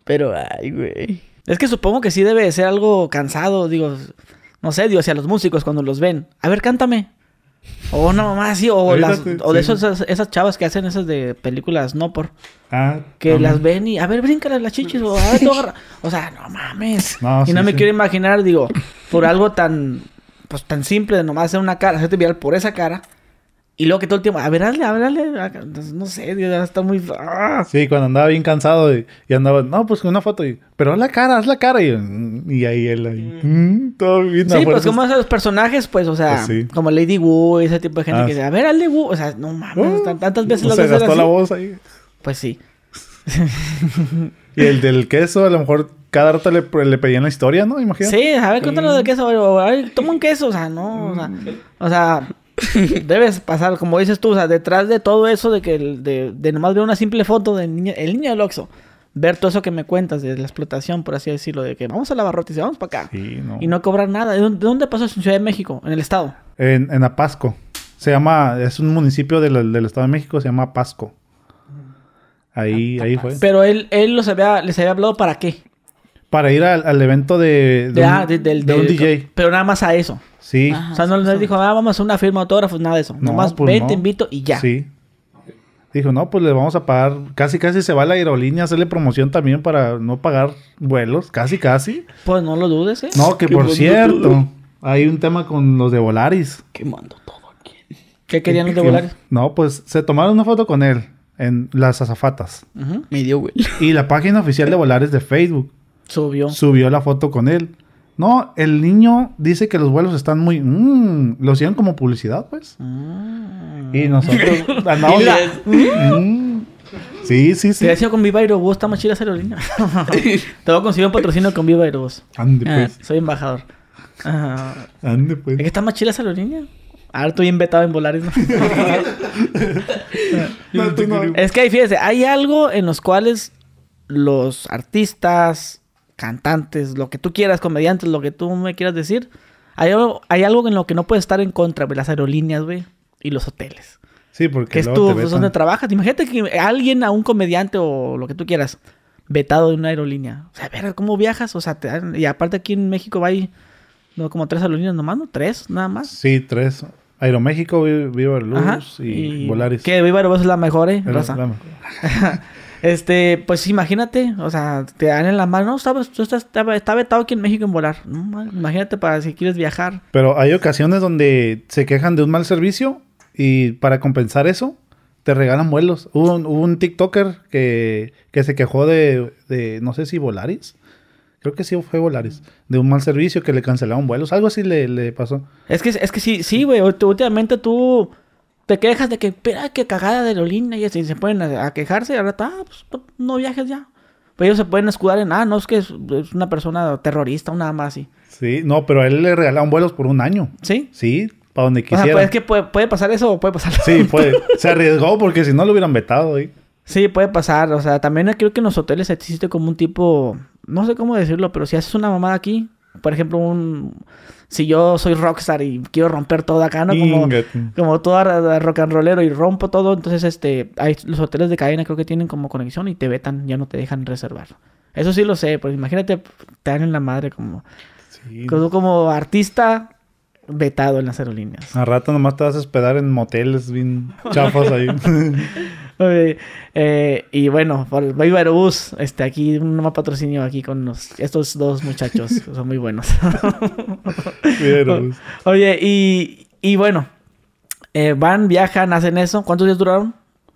Pero, ay, güey. Es que supongo que sí debe ser algo cansado, digo, no sé, digo, hacia los músicos cuando los ven. A ver, cántame. O una mamá sí, o, de esas, chavas que hacen esas de películas no por. Ah, que las ven y, a ver, brinca las chichis, o a ver, O sea, no mames. No, y no me quiero imaginar, digo, por algo tan pues tan simple de nomás hacer una cara, hacerte viral por esa cara. Y luego que todo el tiempo, a ver, hazle, No sé, ya está muy. Ah. Sí, cuando andaba bien cansado y, andaba, no, pues con una foto, y, pero haz la cara, haz la cara. Y, y ahí él, ahí, mm. Mm, todo bien. Sí, pues como esos personajes, pues, o sea, ah, como Lady Wu, ese tipo de gente ah, que dice, a ver, hazle Wu. O sea, no mames, oh, tantas veces pues, lo Se gastó la voz ahí. Pues sí. y el del queso, a lo mejor cada rato le, pedían la historia, ¿no? Imagínate. Sí, a ver, cuéntanos de queso. O, toma un queso, o sea, no, o sea, mm. debes pasar, como dices tú, o sea, detrás de todo eso de que, de, nomás ver una simple foto del niño, el niño del Oxxo, ver todo eso que me cuentas de la explotación, por así decirlo, de que vamos a la y vamos para acá. Y no cobrar nada. ¿De dónde pasó eso? ¿En Ciudad de México? ¿En el Estado? En, en Apasco. Se llama, es un municipio del, Estado de México, se llama Apasco. Mm. Ahí, ahí fue. Pero él, él les había hablado para qué para ir al, evento de, un, ah, DJ. Pero nada más a eso. Sí. o sea, no les dijo, ah, vamos a hacer una firma autógrafos, nada de eso. No, más, pues ven, te invito y ya. Sí. Dijo, no, pues le vamos a pagar. Casi, casi se va a la aerolínea a hacerle promoción también para no pagar vuelos. Casi, casi. Pues no lo dudes, ¿eh? No, que por cierto, hay un tema con los de Volaris. mando todo aquí. ¿Qué querían los de Volaris? No, pues se tomaron una foto con él en las azafatas. güey. Y la página oficial de Volaris de Facebook. Subió. Subió la foto con él. No, el niño dice que los vuelos están muy. Mm, lo hicieron como publicidad, pues. Ah. Y nosotros andamos. Mm. Sí, sí, sí. Te decía con Viva Aerobús, está más aerolínea. Te voy a conseguir un patrocinio con Viva Aerobús. Ande, ah, pues. soy embajador. Ande, pues. Es que está más chida aerolínea. Ahora estoy inventado en volares ¿no? no, es que ahí fíjese, hay algo en los cuales los artistas, cantantes, lo que tú quieras, comediantes, lo que tú me quieras decir. Hay algo, en lo que no puedes estar en contra, güey, las aerolíneas, güey, y los hoteles. Sí, porque es tu, pues, donde trabajas. Imagínate que alguien, a un comediante o lo que tú quieras, vetado de una aerolínea. O sea, ver, ¿cómo viajas? O sea, y aparte aquí en México hay no, como tres aerolíneas nomás, ¿no? Tres, nada más. Sí, tres. Aeroméxico, Viva Luz y, Volaris. Que Viva Luz es la mejor, ¿eh? Raza. Este, pues imagínate, o sea, te dan en la mano, no, sabes, tú estás, está vetado aquí en México en volar. No, imagínate para si quieres viajar. Pero hay ocasiones donde se quejan de un mal servicio y para compensar eso, te regalan vuelos. Hubo un, TikToker que, que, se quejó de, de, no sé si Volaris. Creo que sí fue Volaris. De un mal servicio que le cancelaron vuelos. Algo así le, le pasó. Es que, es que sí, sí, güey. Últimamente tú te quejas de que, espera, qué cagada de Lolina y así, se pueden a, quejarse y ahora está, pues, pues, no viajes ya. Pero pues ellos se pueden escudar en, ah, no, es que es, una persona terrorista o nada más así. Sí, no, pero a él le regalaron vuelos por un año. Sí. Sí, para donde quisiera. Pues, es que puede, pasar eso o puede pasar Sí, puede. Se arriesgó porque si no lo hubieran vetado ahí. Sí, puede pasar. O sea, también creo que en los hoteles existe como un tipo, no sé cómo decirlo, pero si haces una mamada aquí, por ejemplo, un si yo soy rockstar y quiero romper todo acá, ¿no? Como, como todo rock and rollero y rompo todo, entonces este, hay, los hoteles de cadena creo que tienen como conexión y te vetan, ya no te dejan reservar. Eso sí lo sé, pero pues imagínate, te dan en la madre como, como, artista vetado en las aerolíneas. A rato nomás te vas a esperar en moteles bien chafos ahí. eh, y bueno, por Viva este, aquí un patrocinio aquí con los, estos dos muchachos, son muy buenos. oye, y, y bueno, eh, van, viajan, hacen eso. ¿Cuántos días duraron?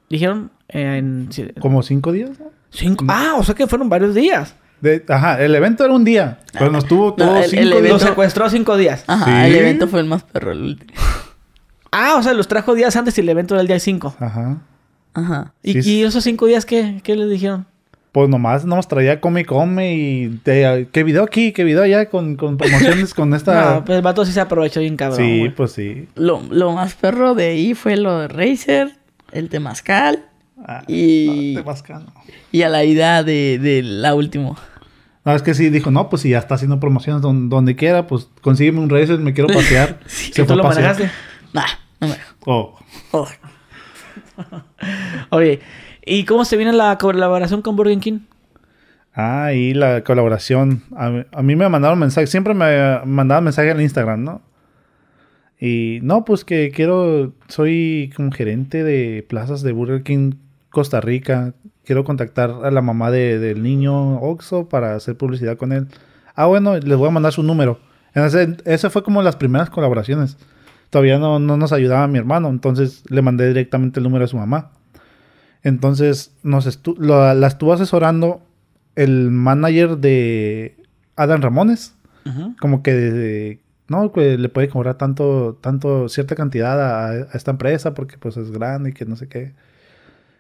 Dijeron. Eh, en... Como cinco días. Cinco. Mm. Ah, o sea que fueron varios días. ajá, el evento era un día, pero nos tuvo todos cinco el secuestró cinco días. Ajá, el evento fue el más perro. ah, o sea, los trajo días antes y el evento era el día cinco. Ajá. Ajá. ¿Y, esos cinco días qué, qué les dijeron? Pues nomás nos traía come y come y te, qué video aquí, qué video allá con, promociones con esta. No, pues el vato sí se aprovechó bien cabrón. Sí, pues sí. Lo, más perro de ahí fue lo de racer el Temazcal. Ah, y. temazcal. Y a la idea de, la última. No, es que sí, dijo, no, pues si ya está haciendo promociones donde, quiera, pues consígueme un Razer, me quiero pasear. sí, ¿Tú lo manejaste? Nah, no me. Oh. oh. Oye, ¿y cómo se viene la colaboración con Burger King? Ah, y la colaboración. A, mí me mandaron mensaje, siempre me mandaban mensaje en Instagram, ¿no? Y no, pues que quiero, soy como gerente de plazas de Burger King Costa Rica. Quiero contactar a la mamá del niño Oxo para hacer publicidad con él. Ah, bueno, les voy a mandar su número. Entonces, eso fue como las primeras colaboraciones todavía no, nos ayudaba mi hermano, entonces le mandé directamente el número a su mamá. Entonces nos estuvo la, estuvo asesorando el manager de Adam Ramones, como que no, le puede cobrar tanto, tanto, cierta cantidad a, esta empresa porque pues es grande y que no sé qué.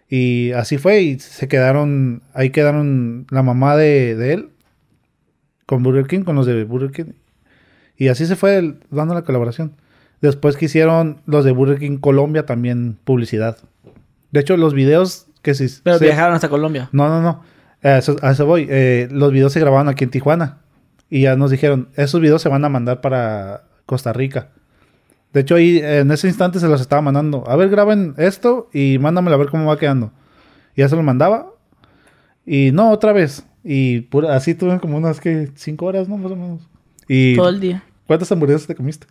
Y así fue y se quedaron, ahí quedaron la mamá de, él con Burger King, con los de Burger King. Y así se fue dando la colaboración. Después que hicieron los de Burger King Colombia también publicidad. De hecho, los videos que se... Pero viajaron hasta Colombia. No, no, no. A eso, voy. Eh, los videos se grabaron aquí en Tijuana. Y ya nos dijeron, esos videos se van a mandar para Costa Rica. De hecho, ahí en ese instante se los estaba mandando. A ver, graben esto y mándamelo a ver cómo va quedando. Y ya se lo mandaba. Y no, otra vez. Y así tuve como unas que cinco horas, ¿no? Más o menos. Y, Todo el día. ¿Cuántas hamburguesas te comiste?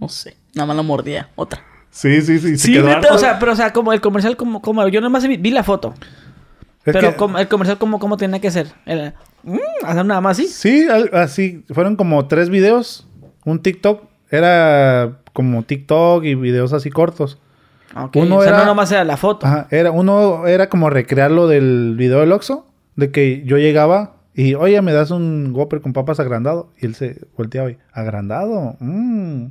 No sé. Nada más la mordía. Otra. Sí, sí, sí. sí, o sea, pero o sea, como el comercial, como, como yo nomás vi, vi la foto. pero el comercial, como, como tenía que ser. hacer mm, nada más así. Sí, así. Fueron como tres videos. Un TikTok. Era como TikTok y videos así cortos. Ah, uno era, era la foto. Ajá, era, uno era como recrearlo del video del Oxxo, de que yo llegaba y, oye, me das un Whopper con papas agrandado. Y él se volteaba y, agrandado. Mmm...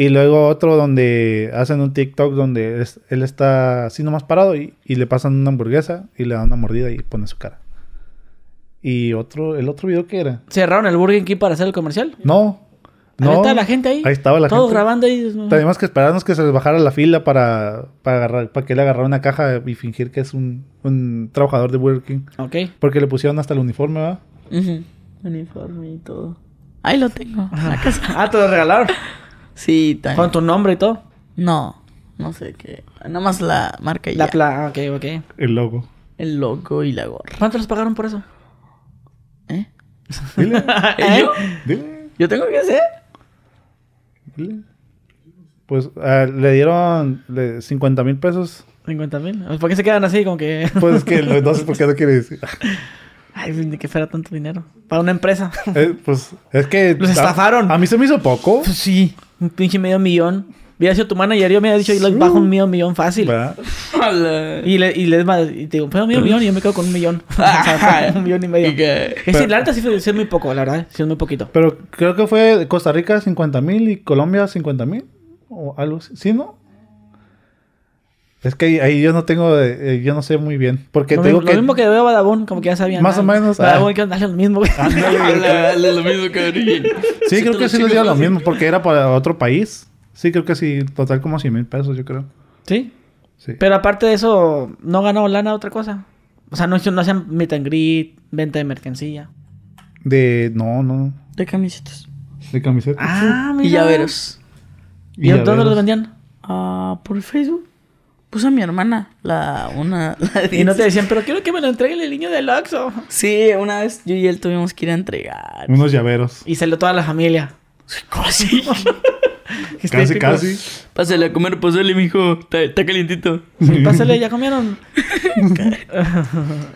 Y luego otro donde hacen un TikTok donde él está así nomás parado y, le pasan una hamburguesa y le dan una mordida y pone su cara. Y otro, el otro video que era. ¿Cerraron el Burger King para hacer el comercial? No. No. estaba la gente ahí? Ahí estaba la Todos grabando ahí. Tenemos que esperarnos que se les bajara la fila para, agarrar, para que él agarrara una caja y fingir que es un, trabajador de Burger King. Ok. Porque le pusieron hasta el uniforme, ¿verdad? Uniforme y todo. Ahí lo tengo. ah, te lo regalaron. Sí, también. ¿Con tu nombre y todo? No, no sé qué. Nada más la marca y La La pla... Ah, ok, ok. El logo. El logo y la gorra. ¿Cuánto les pagaron por eso? ¿Eh? Dile. ¿Yo? ¿Eh? ¿Eh? Dile. ¿Yo tengo que hacer? Dile. Pues ah, le dieron le, 50 mil pesos. ¿50 mil? ¿Por qué se quedan así? Como que... pues es que no sé por qué no quiere decir. Ay, pues ni que fuera tanto dinero. Para una empresa. Eh, pues es que... Los estafaron. A, mí se me hizo poco. Pues sí un pinche medio millón. Hubiera sido tu manager, yo me había dicho, yo les bajo un medio millón fácil. Y, le, y les y digo, pues un medio millón y yo me quedo con un millón. un millón y medio. Es decir, la sí es muy poco, la verdad, sí es muy poquito. Pero creo que fue Costa Rica 50 mil y Colombia 50 mil o algo así, ¿sí no? Es que ahí, yo no tengo, eh, eh, yo no sé muy bien. Porque lo, tengo lo mismo que veo a Badabun, como que ya sabían. Más o menos. Badabun ah. que andale lo mismo, güey. Andale lo mismo, Sí, creo que sí les dio lo mismo, porque era para otro país. Sí, creo que sí, total como 100 mil pesos, yo creo. ¿Sí? Sí. Pero aparte de eso, ¿no ganó lana otra cosa? O sea, no, no hacían meet and greet, venta de mercancía. De, no, no. De camisetas. De camisetas. Ah, mira. Y llaveros. ¿Y, ¿Y dónde los vendían? Ah, por Facebook. Puso a mi hermana, la una. La y no te decían, pero quiero que me lo entreguen el niño del axo Sí, una vez yo y él tuvimos que ir a entregar. Unos llaveros. Y salió toda la familia. Casi. casi, casi. Pásale a comer pásale, mi Está, está calientito. pásale, ya comieron.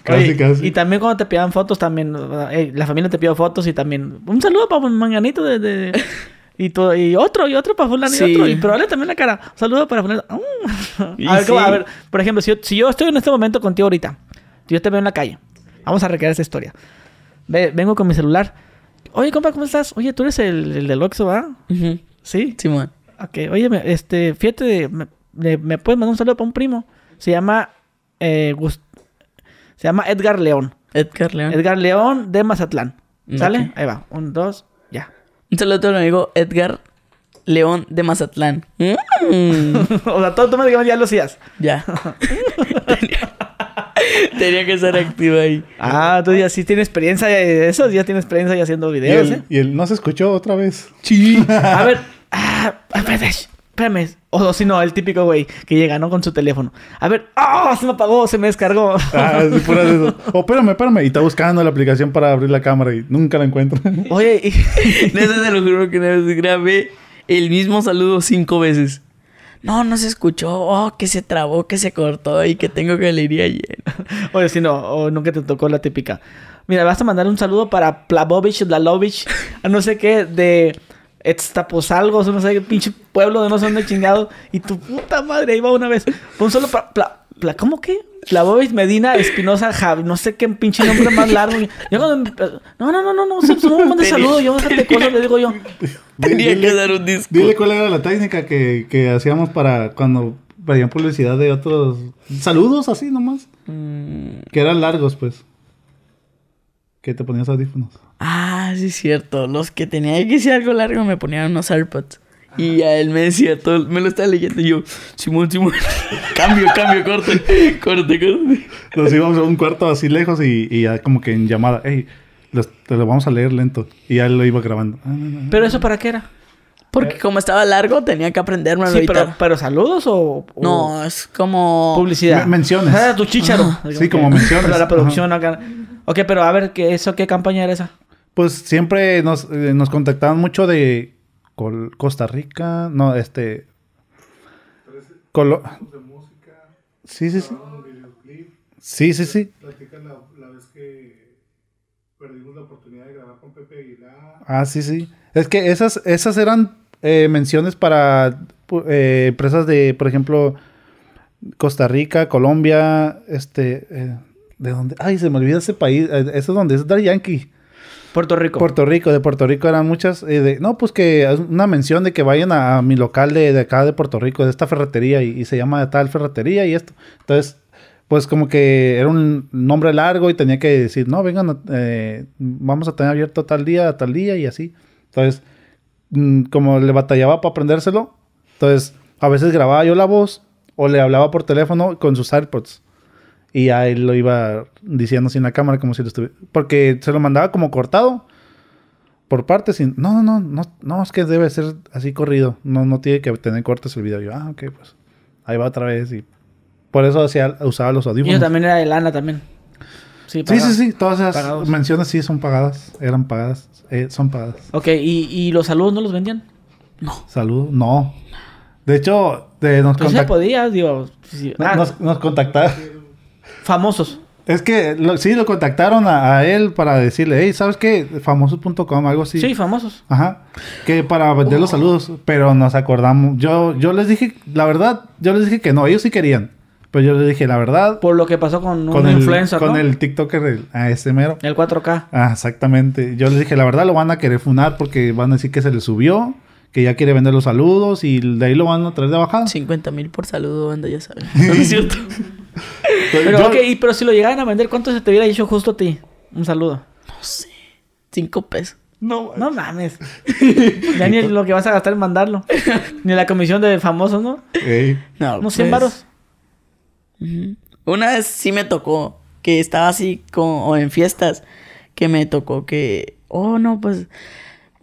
casi, casi. Y también cuando te pedían fotos, también. Eh, la familia te pidió fotos y también. Un saludo para Manganito de, de... Y, otro, y otro para fulano, y otro. Y probable también la cara. saludo para fulano. Mm. A, ver, cómo, a ver, por ejemplo, si yo, si yo, estoy en este momento contigo ahorita, yo te veo en la calle. Vamos a recrear esa historia. vengo con mi celular. Oye, compa, ¿cómo estás? Oye, tú eres el, del Oxxo, va ¿Sí? Simón. Ok, oye, este, fíjate, me, me, puedes mandar un saludo para un primo. Se llama, eh, se llama Edgar León. Edgar León. Edgar León de Mazatlán. Mm, ¿Sale? Ahí va. Un, dos, un saludo a amigo Edgar León de Mazatlán. Mm. o sea, todo automáticamente ya lo hacías. Ya. tenía, que ser activo ahí. Ah, tú ya sí tienes experiencia de eso, ya tienes experiencia ahí haciendo videos. ¿eh? Y él, no se escuchó otra vez. Sí. a ver. Ah, ver espérame. O, si no, el típico güey que llega, ¿no? Con su teléfono. A ver, ¡ah! Se me apagó, se me descargó. Ah, eso. O espérame, espérame. Y está buscando la aplicación para abrir la cámara y nunca la encuentro. Oye, y... de lo que no es grabé el mismo saludo cinco veces. No, no se escuchó. Oh, que se trabó, que se cortó y que tengo que llena. lleno Oye, si no, o nunca te tocó la típica. Mira, vas a mandar un saludo para Plavovich, Lalovich, a no sé qué, de algo, no sé, pinche pueblo de no sé dónde chingado. Y tu puta madre, ahí va una vez. Fue solo. para, pla, ¿Cómo qué? Bobis Medina Espinosa Javi, no sé qué pinche nombre más largo. Yo cuando. No, no, no, no, no, no, me manda saludo, yo déjate cosas, le digo yo. Tenía que dar un disco. Dile cuál era la técnica que, que hacíamos para cuando pedían publicidad de otros. Saludos así nomás. Mm. Que eran largos, pues que te ponías audífonos. Ah, sí cierto. Los que tenía que hacer algo largo me ponían unos AirPods. Y a él me decía todo, me lo estaba leyendo y yo, Simón, Simón, cambio, cambio, corte, corte, corte. Nos íbamos a un cuarto así lejos y, ya como que en llamada, Ey, te lo vamos a leer lento. Y ya lo iba grabando. Ah, ¿Pero eso para qué era? Porque eh. como estaba largo, tenía que aprenderme a Sí, pero, saludos o, No, es como... Publicidad. menciones. Ah, tu chícharo. Sí, como, menciones. la producción acá. Ok, pero a ver, ¿qué, ¿eso qué campaña era esa? Pues siempre nos, eh, nos contactaban mucho de Costa Rica, no, este... Colo de música, sí, sí, sí. Sí, sí, sí. La, vez que perdimos la oportunidad de grabar con Pepe Aguilar. Ah, sí, sí. Es que esas, esas eran eh, menciones para eh, empresas de, por ejemplo, Costa Rica, Colombia, este, eh, ¿De dónde? Ay, se me olvida ese país. Eh, eso es donde es Dar Yankee. Puerto Rico. Puerto Rico, de Puerto Rico eran muchas. Eh, no, pues que una mención de que vayan a, mi local de, acá de Puerto Rico, de esta ferretería, y, se llama tal ferretería y esto. Entonces, pues como que era un nombre largo y tenía que decir, no, vengan, eh, vamos a tener abierto tal día, tal día y así. Entonces, mm, como le batallaba para aprendérselo, entonces a veces grababa yo la voz o le hablaba por teléfono con sus AirPods. Y ahí lo iba diciendo sin la cámara como si lo estuviera... Porque se lo mandaba como cortado por partes. Sin... No, no, no, no, es que debe ser así corrido. No, no tiene que tener cortes el video. Yo, ah, ok, pues ahí va otra vez. Y por eso hacía, usaba los audífonos. Y yo también era de lana también. Sí, sí, sí, Todas esas menciones sí son pagadas. Eran pagadas. Eh, son pagadas. Ok, ¿Y, ¿y los saludos no los vendían? No. Saludos, no. De hecho, de, nos pues contactaron. podía, digo. nos, ah. nos contactaron. Famosos. Es que sí lo contactaron a, él para decirle, hey, ¿sabes qué? Famosos.com, algo así. Sí, famosos. Ajá. Que para vender los saludos, pero nos acordamos. Yo, yo les dije, la verdad, yo les dije que no, ellos sí querían. Pero yo les dije, la verdad. Por lo que pasó con, con influencer. Con el TikToker, a ese mero. El 4K. Ah, exactamente. Yo les dije, la verdad lo van a querer funar porque van a decir que se le subió que ya quiere vender los saludos y de ahí lo van a traer de bajada. 50 mil por saludo, banda, ya sabes. No, es cierto. pero, si lo llegaran a vender, ¿cuánto se te hubiera hecho justo a ti? Un saludo. No sé. Cinco pesos. No, no mames. ya ni lo que vas a gastar en mandarlo. ni la comisión de famosos, ¿no? Ey. No, cien pues. varos. Una vez sí me tocó que estaba así con, o en fiestas que me tocó que, oh no, pues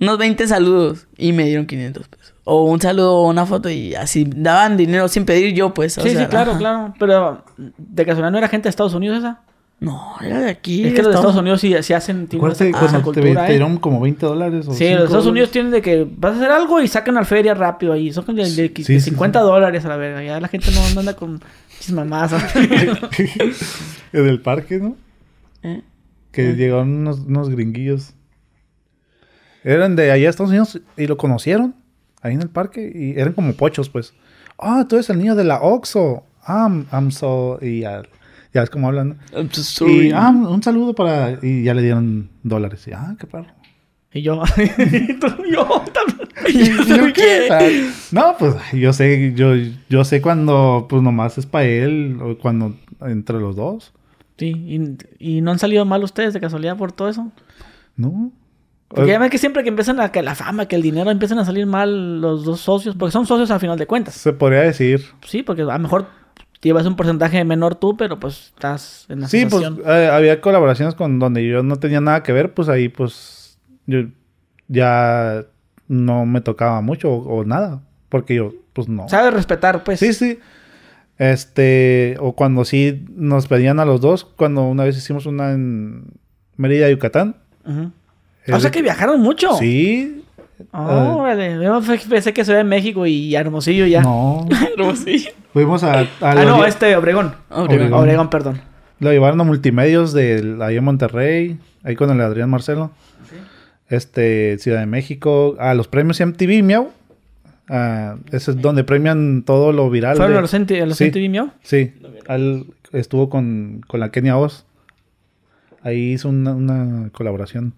unos 20 saludos y me dieron 500 pesos. O un saludo o una foto y así daban dinero sin pedir yo, pues. sí, sí, claro, claro. Pero de casualidad no era gente de Estados Unidos esa. No, era de aquí. Es que los de Estados Unidos sí, hacen. tipo te, dieron como 20 dólares. O sí, los Estados Unidos tienen de que vas a hacer algo y sacan al feria rápido ahí. Son de, 50 dólares a la verga. Ya la gente no, anda con chismamás. en el parque, ¿no? ¿Eh? Que eh. llegaron unos, unos gringuillos eran de allá de Estados Unidos y lo conocieron ahí en el parque y eran como pochos, pues. Ah, tú eres el niño de la OXO. ¡Ah, I'm so... Y ya, es como hablan. Y, ah, un saludo para... Y ya le dieron dólares. Y, ah, qué perro. Y yo... yo No, pues yo sé, yo, sé cuando pues nomás es para él o cuando entre los dos. Sí, y, y no han salido mal ustedes de casualidad por todo eso. No, porque ya que siempre que empiezan a que la fama, que el dinero, empiezan a salir mal los dos socios, porque son socios al final de cuentas. Se podría decir. Sí, porque a lo mejor llevas un porcentaje menor tú, pero pues estás en la Sí, pues eh, había colaboraciones con donde yo no tenía nada que ver, pues ahí pues yo ya no me tocaba mucho o, nada, porque yo pues no. Sabes respetar, pues. Sí, sí. Este, o cuando sí nos pedían a los dos, cuando una vez hicimos una en Mérida, Yucatán. Ajá. O sea que viajaron mucho. Sí. pensé que soy en México y Hermosillo ya. No. Hermosillo. Fuimos a. ah, no, este, Obregón. Obregón. perdón. Lo llevaron a multimedios de ahí en Monterrey, ahí con el Adrián Marcelo. Este, Ciudad de México, a los premios MTV Miau. Ah, ese es donde premian todo lo viral. ¿Fueron a los, MTV Miau? Sí. estuvo con, con la Kenia Oz. Ahí hizo una, una colaboración.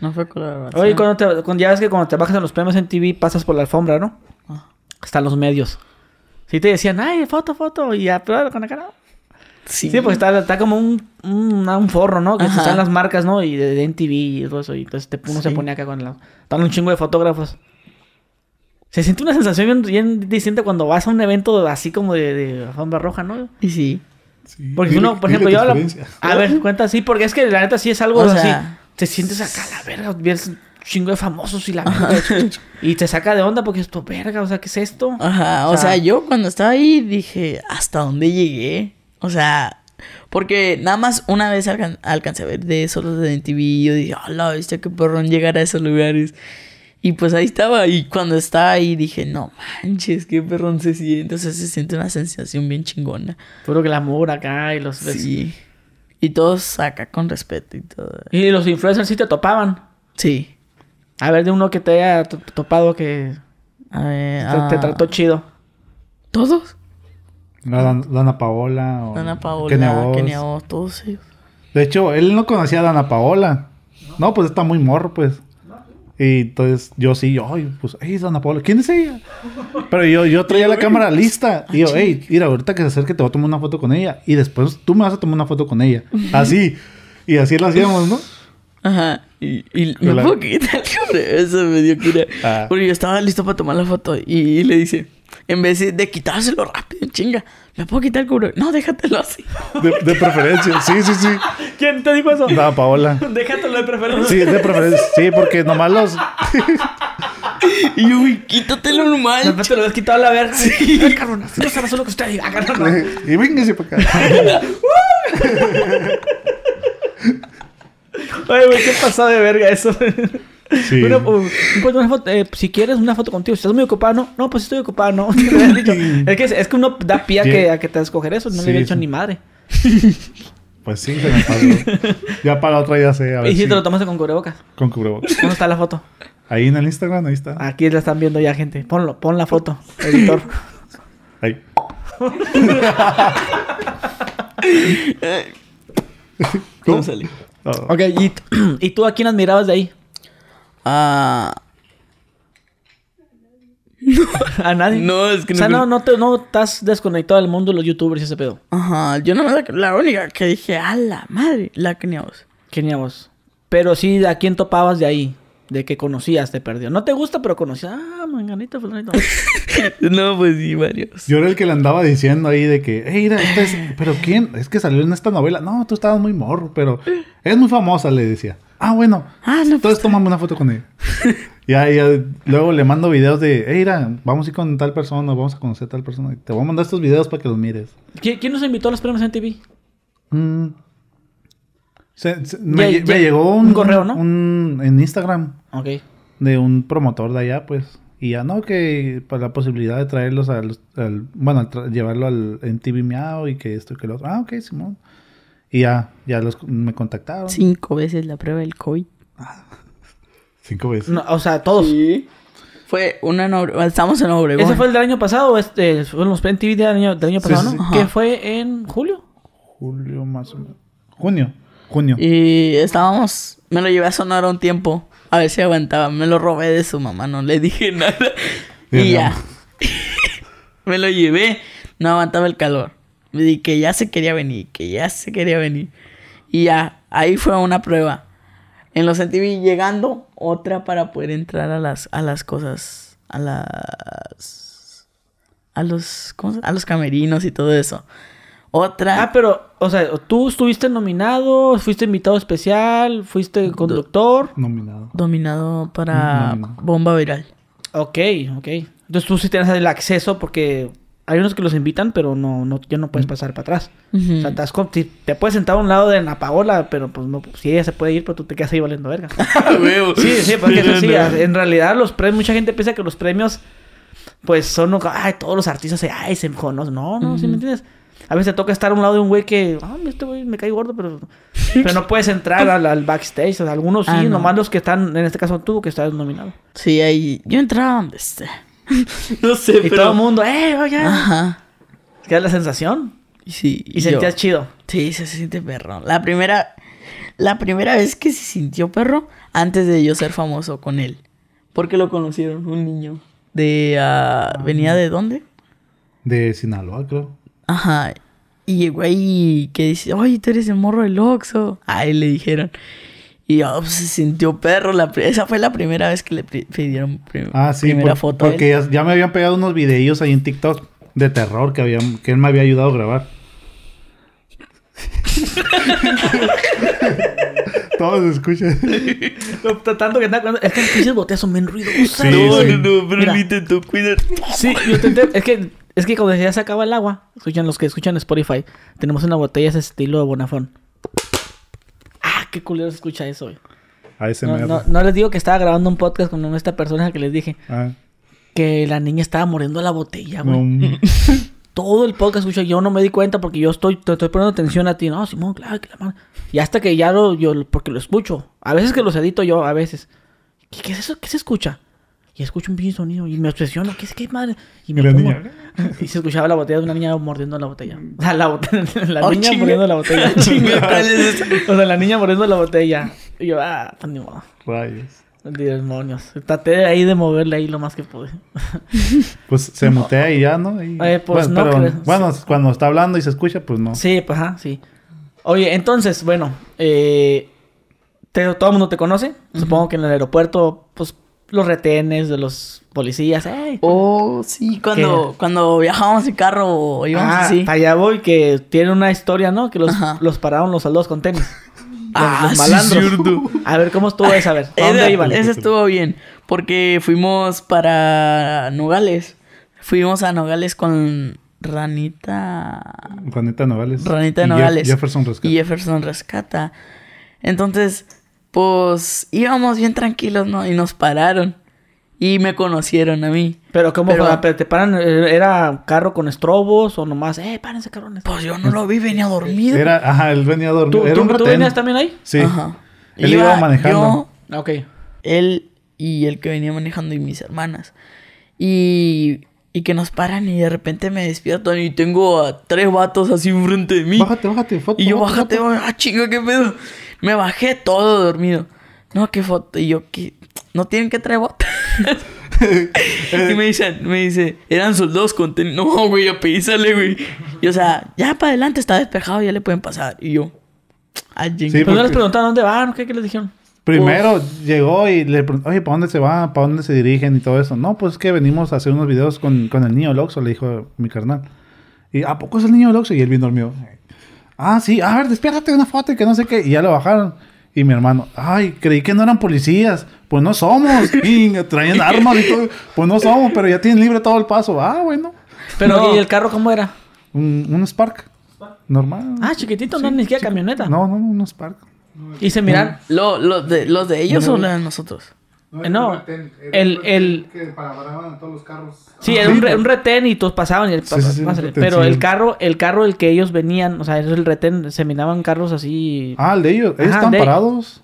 No fue colaboración. Oye, cuando, te, cuando ya ves que cuando te bajas en los premios en TV pasas por la alfombra, ¿no? Ah. Están los medios. Sí te decían, ay, foto, foto, y ya, pero con la cara. Sí. sí, pues está, está como un, un, forro, ¿no? Que están las marcas, ¿no? Y de, de NTV y todo eso. Y entonces te, uno se ponía acá con la... Están un chingo de fotógrafos. Se siente una sensación bien, distinta cuando vas a un evento así como de, alfombra roja, ¿no? Y sí. sí. Porque uno, por ejemplo, yo... hablo... a ver, cuenta, sí, porque es que la neta sí es algo así te sientes acá la verga, vienes un chingo de famosos y la Y te saca de onda porque es tu verga, o sea, ¿qué es esto? Ajá, o, sea, yo cuando estaba ahí dije, ¿hasta dónde llegué? O sea, porque nada más una vez alcancé a ver de los de TV y yo dije, hola, ah, viste qué perrón llegar a esos lugares. Y pues ahí estaba, y cuando estaba ahí dije, no manches, qué perrón se siente. O sea, se siente una sensación bien chingona. Puro glamour acá y los sí. Y todos acá con respeto y todo. ¿Y los influencers sí te topaban? Sí. A ver, de uno que te haya topado que a te, ah. trató chido. ¿Todos? Dana Paola. O Dana Paola, Kenia ni Kenia todos ellos. De hecho, él no conocía a Dana Paola. No, pues está muy morro, pues. Y entonces yo sí, yo, ay, pues, hey, don Paula, ¿quién es ella? Pero yo, yo traía la cámara lista. Y yo, ah, hey, mira, ahorita que se acerque te voy a tomar una foto con ella. Y después tú me vas a tomar una foto con ella. Así. Y así la hacíamos, ¿no? Ajá. Y, y no eso, me dio cura. Ah. Porque yo estaba listo para tomar la foto. Y, y le dice, en vez de quitárselo rápido, chinga, ¿Me puedo quitar el cubre? No, déjatelo así. De, preferencia, sí, sí, sí. ¿Quién te dijo eso? No, Paola. Déjatelo de preferencia. Sí, de preferencia. Sí, porque nomás los. y uy, quítatelo nomás. Después te lo has quitado a la verga. Sí, Ay, ah, ah, cabrón. No sabes lo que usted diga, cabrón. Y véngase para acá. Ay, güey, qué pasado de verga eso. Bueno, pues, una foto, eh, si quieres una foto contigo, si estás muy ocupado, no, no, pues estoy ocupado, no. Es, que, es que uno da pie a que, a que te escoger eso, no me había hecho ni madre. Pues sí, se me pasó. ya para otra idea se ¿Y si, te lo tomaste con cubrebocas? Con cubrebocas. ¿Dónde está la foto? Ahí en el Instagram, ahí está. Aquí la están viendo ya, gente. Ponlo, pon la foto, editor. Ahí. ¿Cómo? salió. Ah. Ok, ¿y, ¿y tú a quién admirabas de ahí? a... Ah. a nadie. No, no. O sea, no, no, estás desconectado del mundo los youtubers y ese pedo. Ajá, yo no me la única que dije, a la madre, la a vos Pero sí, ¿a quién topabas de ahí? de que conocías te perdió. No te gusta, pero conocías. Ah, manganito, fulanito. no, pues sí, varios. Yo era el que le andaba diciendo ahí de que, hey, mira, pero ¿quién? Es que salió en esta novela. No, tú estabas muy morro, pero es muy famosa, le decía. Ah, bueno. Ah, pues entonces tomamos una foto con él Y ahí, luego le mando videos de, hey, vamos a ir con tal persona, vamos a conocer a tal persona. Te voy a mandar estos videos para que los mires. ¿Quién, nos invitó a las premios en TV? Mmm me, llegó un, correo, ¿no? Un, en Instagram. De un promotor de allá, pues. Y ya no, que para pues, la posibilidad de traerlos al. bueno, llevarlo al MTV Miao y que esto y que lo otro. Ah, ok, Simón. Y ya, ya los, me contactaron. Cinco veces la prueba del COVID. Cinco veces. o sea, todos. Sí. Fue una no, Estamos en Obregón. ¿Ese fue el del año pasado? Este, fue los MTV del año, del año pasado, Que fue en julio. Julio más o menos. Junio. Junio. Y estábamos, me lo llevé a sonar un tiempo, a ver si aguantaba. Me lo robé de su mamá, no le dije nada. y ya. me lo llevé, no aguantaba el calor. Me di que ya se quería venir, que ya se quería venir. Y ya, ahí fue una prueba. En los MTV llegando, otra para poder entrar a las, a las cosas, a las... A los, ¿cómo a los camerinos y todo eso. Otra. Ah, pero, o sea, tú estuviste nominado, fuiste invitado especial, fuiste conductor. nominado nominado. Dominado para mm, Bomba Viral. Ok, ok. Entonces tú sí tienes el acceso porque hay unos que los invitan, pero no, no, ya no puedes mm. pasar para atrás. O sea, te, te, puedes sentar a un lado de Napaola, pero pues no, si ella se puede ir, pero pues, tú te quedas ahí valiendo verga. sí, sí, porque en realidad los premios, mucha gente piensa que los premios, pues son, ay, todos los artistas, ay, se no, no, no, Si me entiendes? A veces te toca estar a un lado de un güey que, ah, este güey me cae gordo, pero, pero no puedes entrar al, backstage. algunos ah, sí, nomás los que están, en este caso tú, que estás nominado. Sí, ahí. Yo entraba donde esté. no sé, pero. todo el mundo, ¡eh, oye! Ajá. ¿Qué la sensación? Sí. ¿Y sentías chido? Sí, se siente perro. La primera. La primera vez que se sintió perro, antes de yo ser famoso con él. Porque lo conocieron, un niño. De. Ah, ¿Venía de dónde? De Sinaloa, creo. Ajá. Y llegó ahí... que dice, Ay, tú eres el morro del Oxxo. Ahí le dijeron. Y ah, pues, se sintió perro. La esa fue la primera vez que le pidieron ah, sí, primera foto. Porque ya, me habían pegado unos videillos ahí en TikTok de terror que, había, que él me había ayudado a grabar. Todos escuchan... tratando no, tanto que nada, es que los botellas son no, no, no, pero Mira. Cuídate... Sí, yo intenté, es que es que cuando ya se acaba el agua, escuchan los que escuchan Spotify, tenemos una botella ese estilo de Bonafón. Ah, qué culero se escucha eso, güey. No, no, no, les digo que estaba grabando un podcast con esta persona que les dije ah. que la niña estaba muriendo la botella, güey. Todo el podcast escucha, yo no me di cuenta porque yo estoy, te estoy poniendo atención a ti. No, Simón, claro que la mano. Y hasta que ya lo, yo, porque lo escucho. A veces que los edito yo, a veces. ¿Qué, qué es eso? ¿Qué se escucha? y escucho un bien sonido y me obsesiono, ¿qué es qué madre? Y me ¿Y, y se escuchaba la botella de una niña mordiendo la botella. Mm. O sea, la, botella, la oh, niña mordiendo la botella. o sea, la niña mordiendo la botella. Y yo, ah, tan pues ni modo. Rayos. Demonios. Traté de ahí de moverle ahí lo más que pude. pues se mutea y ya, ¿no? Eh, pues bueno, no. bueno, cuando está hablando y se escucha, pues no. Sí, pues ajá, sí. Oye, entonces, bueno, eh, todo el mundo te conoce. Supongo que en el aeropuerto, pues los retenes de los policías. oh, sí, cuando, cuando viajábamos en carro o íbamos ah, así. Allá voy, que tiene una historia, ¿no? Que los, los pararon los soldados con tenis. Ah, a ver, ¿cómo estuvo esa? A ver, ¿a dónde iban? Ese estuvo bien, porque fuimos para Nogales. Fuimos a Nogales con Ranita... Ranita Nogales. Ranita Nogales. Jefferson Rescata. Jefferson Rescata. Entonces, pues íbamos bien tranquilos, ¿no? Y nos pararon. Y me conocieron a mí. Pero ¿cómo Pero, ¿Te paran? Eh, ¿Era carro con estrobos o nomás? Eh, párense, cabrones. Pues yo no lo vi, venía eh, dormido. Era, ajá, él venía dormido. ¿Tú, Era venías también ahí? Sí. Ajá. Él iba, manejando. Yo, ok. Él y el que venía manejando y mis hermanas. Y, y que nos paran y de repente me despiertan y tengo a tres vatos así enfrente de mí. Bájate, bájate, foto. Y yo, bájate, bájate. ah, chinga, qué pedo. Me bajé todo dormido. No, qué foto. Y yo, ¿qué? No tienen que traer botas. y me dicen, me dice, eran sus dos tenis. No, güey, apísale, güey. Y o sea, ya para adelante está despejado, ya le pueden pasar. Y yo, ay, ah, sí, Pero no les preguntaron dónde van, ¿qué, qué les dijeron? Primero llegó y le preguntó, oye, ¿para dónde se va? ¿Para dónde se dirigen? Y todo eso. No, pues que venimos a hacer unos videos con, con el niño Loxo, le dijo mi carnal. Y, ¿a poco es el niño Loxo? Y él bien dormido. Ah, sí, a ver, despiértate una foto que no sé qué. Y ya lo bajaron. Y mi hermano, ay, creí que no eran policías. Pues no somos. Y traían armas y todo. Pues no somos, pero ya tienen libre todo el paso. Ah, bueno. Pero, ¿y el carro cómo era? Un, un Spark. Normal. Ah, chiquitito, no no, ni siquiera camioneta. No, no, un Spark. ¿Y se miran? ¿Lo, de, ¿Los de ellos o los de nosotros? No, el, que paraban todos los carros. Sí, era ah, un, retén y todos pasaban. pero el carro, el carro el que ellos venían, o sea, el retén, se minaban carros así. Ah, el de ellos, ellos están parados.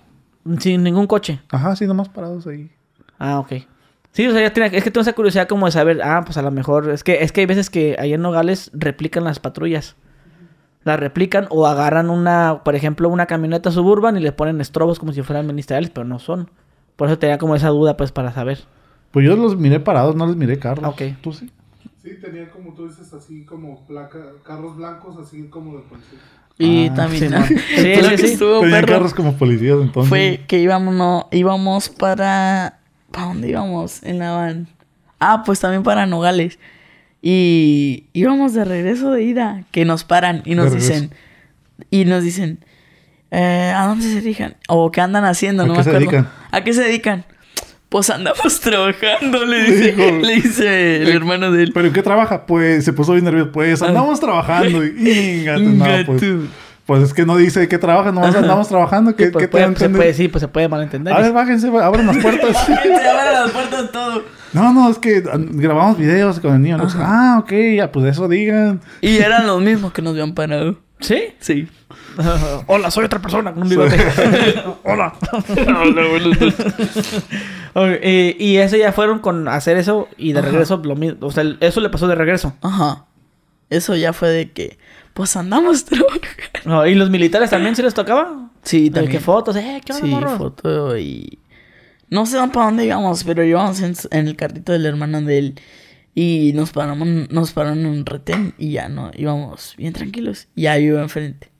Sin ningún coche. Ajá, sí, nomás parados ahí. Ah, ok. Sí, o sea, ya es que tengo esa curiosidad como de saber, ah, pues a lo mejor, es que, es que hay veces que allá en Nogales replican las patrullas. Las replican o agarran una, por ejemplo, una camioneta suburban y le ponen estrobos como si fueran ministeriales, pero no son. Por eso tenía como esa duda, pues, para saber. Pues yo los miré parados, no les miré carros. Ah, ok. ¿Tú sí? Sí, tenía como tú dices, así como carros blancos, así como de policía. Y ah, también. Sí, ¿no? sí, sí, sí. Estuvo, carros como policías entonces. Fue que íbamos, no, íbamos para. ¿Para dónde íbamos? En la van. Ah, pues también para Nogales. Y íbamos de regreso de ida, que nos paran y nos dicen. Y nos dicen, eh, ¿a dónde se dirigen ¿O qué andan haciendo? ¿A no qué se Dedican? ¿A qué se dedican? Pues andamos trabajando, le dice, le dice el eh, hermano de él. ¿Pero qué trabaja? Pues se puso bien nervioso. Pues ah. andamos trabajando. Y, pues, pues, es que no dice qué trabaja, nomás andamos trabajando. ¿Qué, sí, pues, se puede, sí, pues se puede malentender. A ver, bájense, abran las puertas. se abran las puertas todo. No, no, es que grabamos videos con el niño. Ah, ok, ya, pues eso digan. Y eran los mismos que nos habían parado. ¿Sí? Sí. Hola, soy otra persona con un Hola. Eh, y eso ya fueron con hacer eso y de regreso lo mismo. O sea, eso le pasó de regreso. Ajá. Eso ya fue de que, pues andamos ¿Y los militares también se les tocaba? Sí, tal que fotos? Eh, sí, fotos y... No sé para dónde íbamos, pero íbamos en, el cartito de la hermana de él. Y nos paramos, nos pararon en un retén y ya no, íbamos bien tranquilos. Y ahí iba enfrente.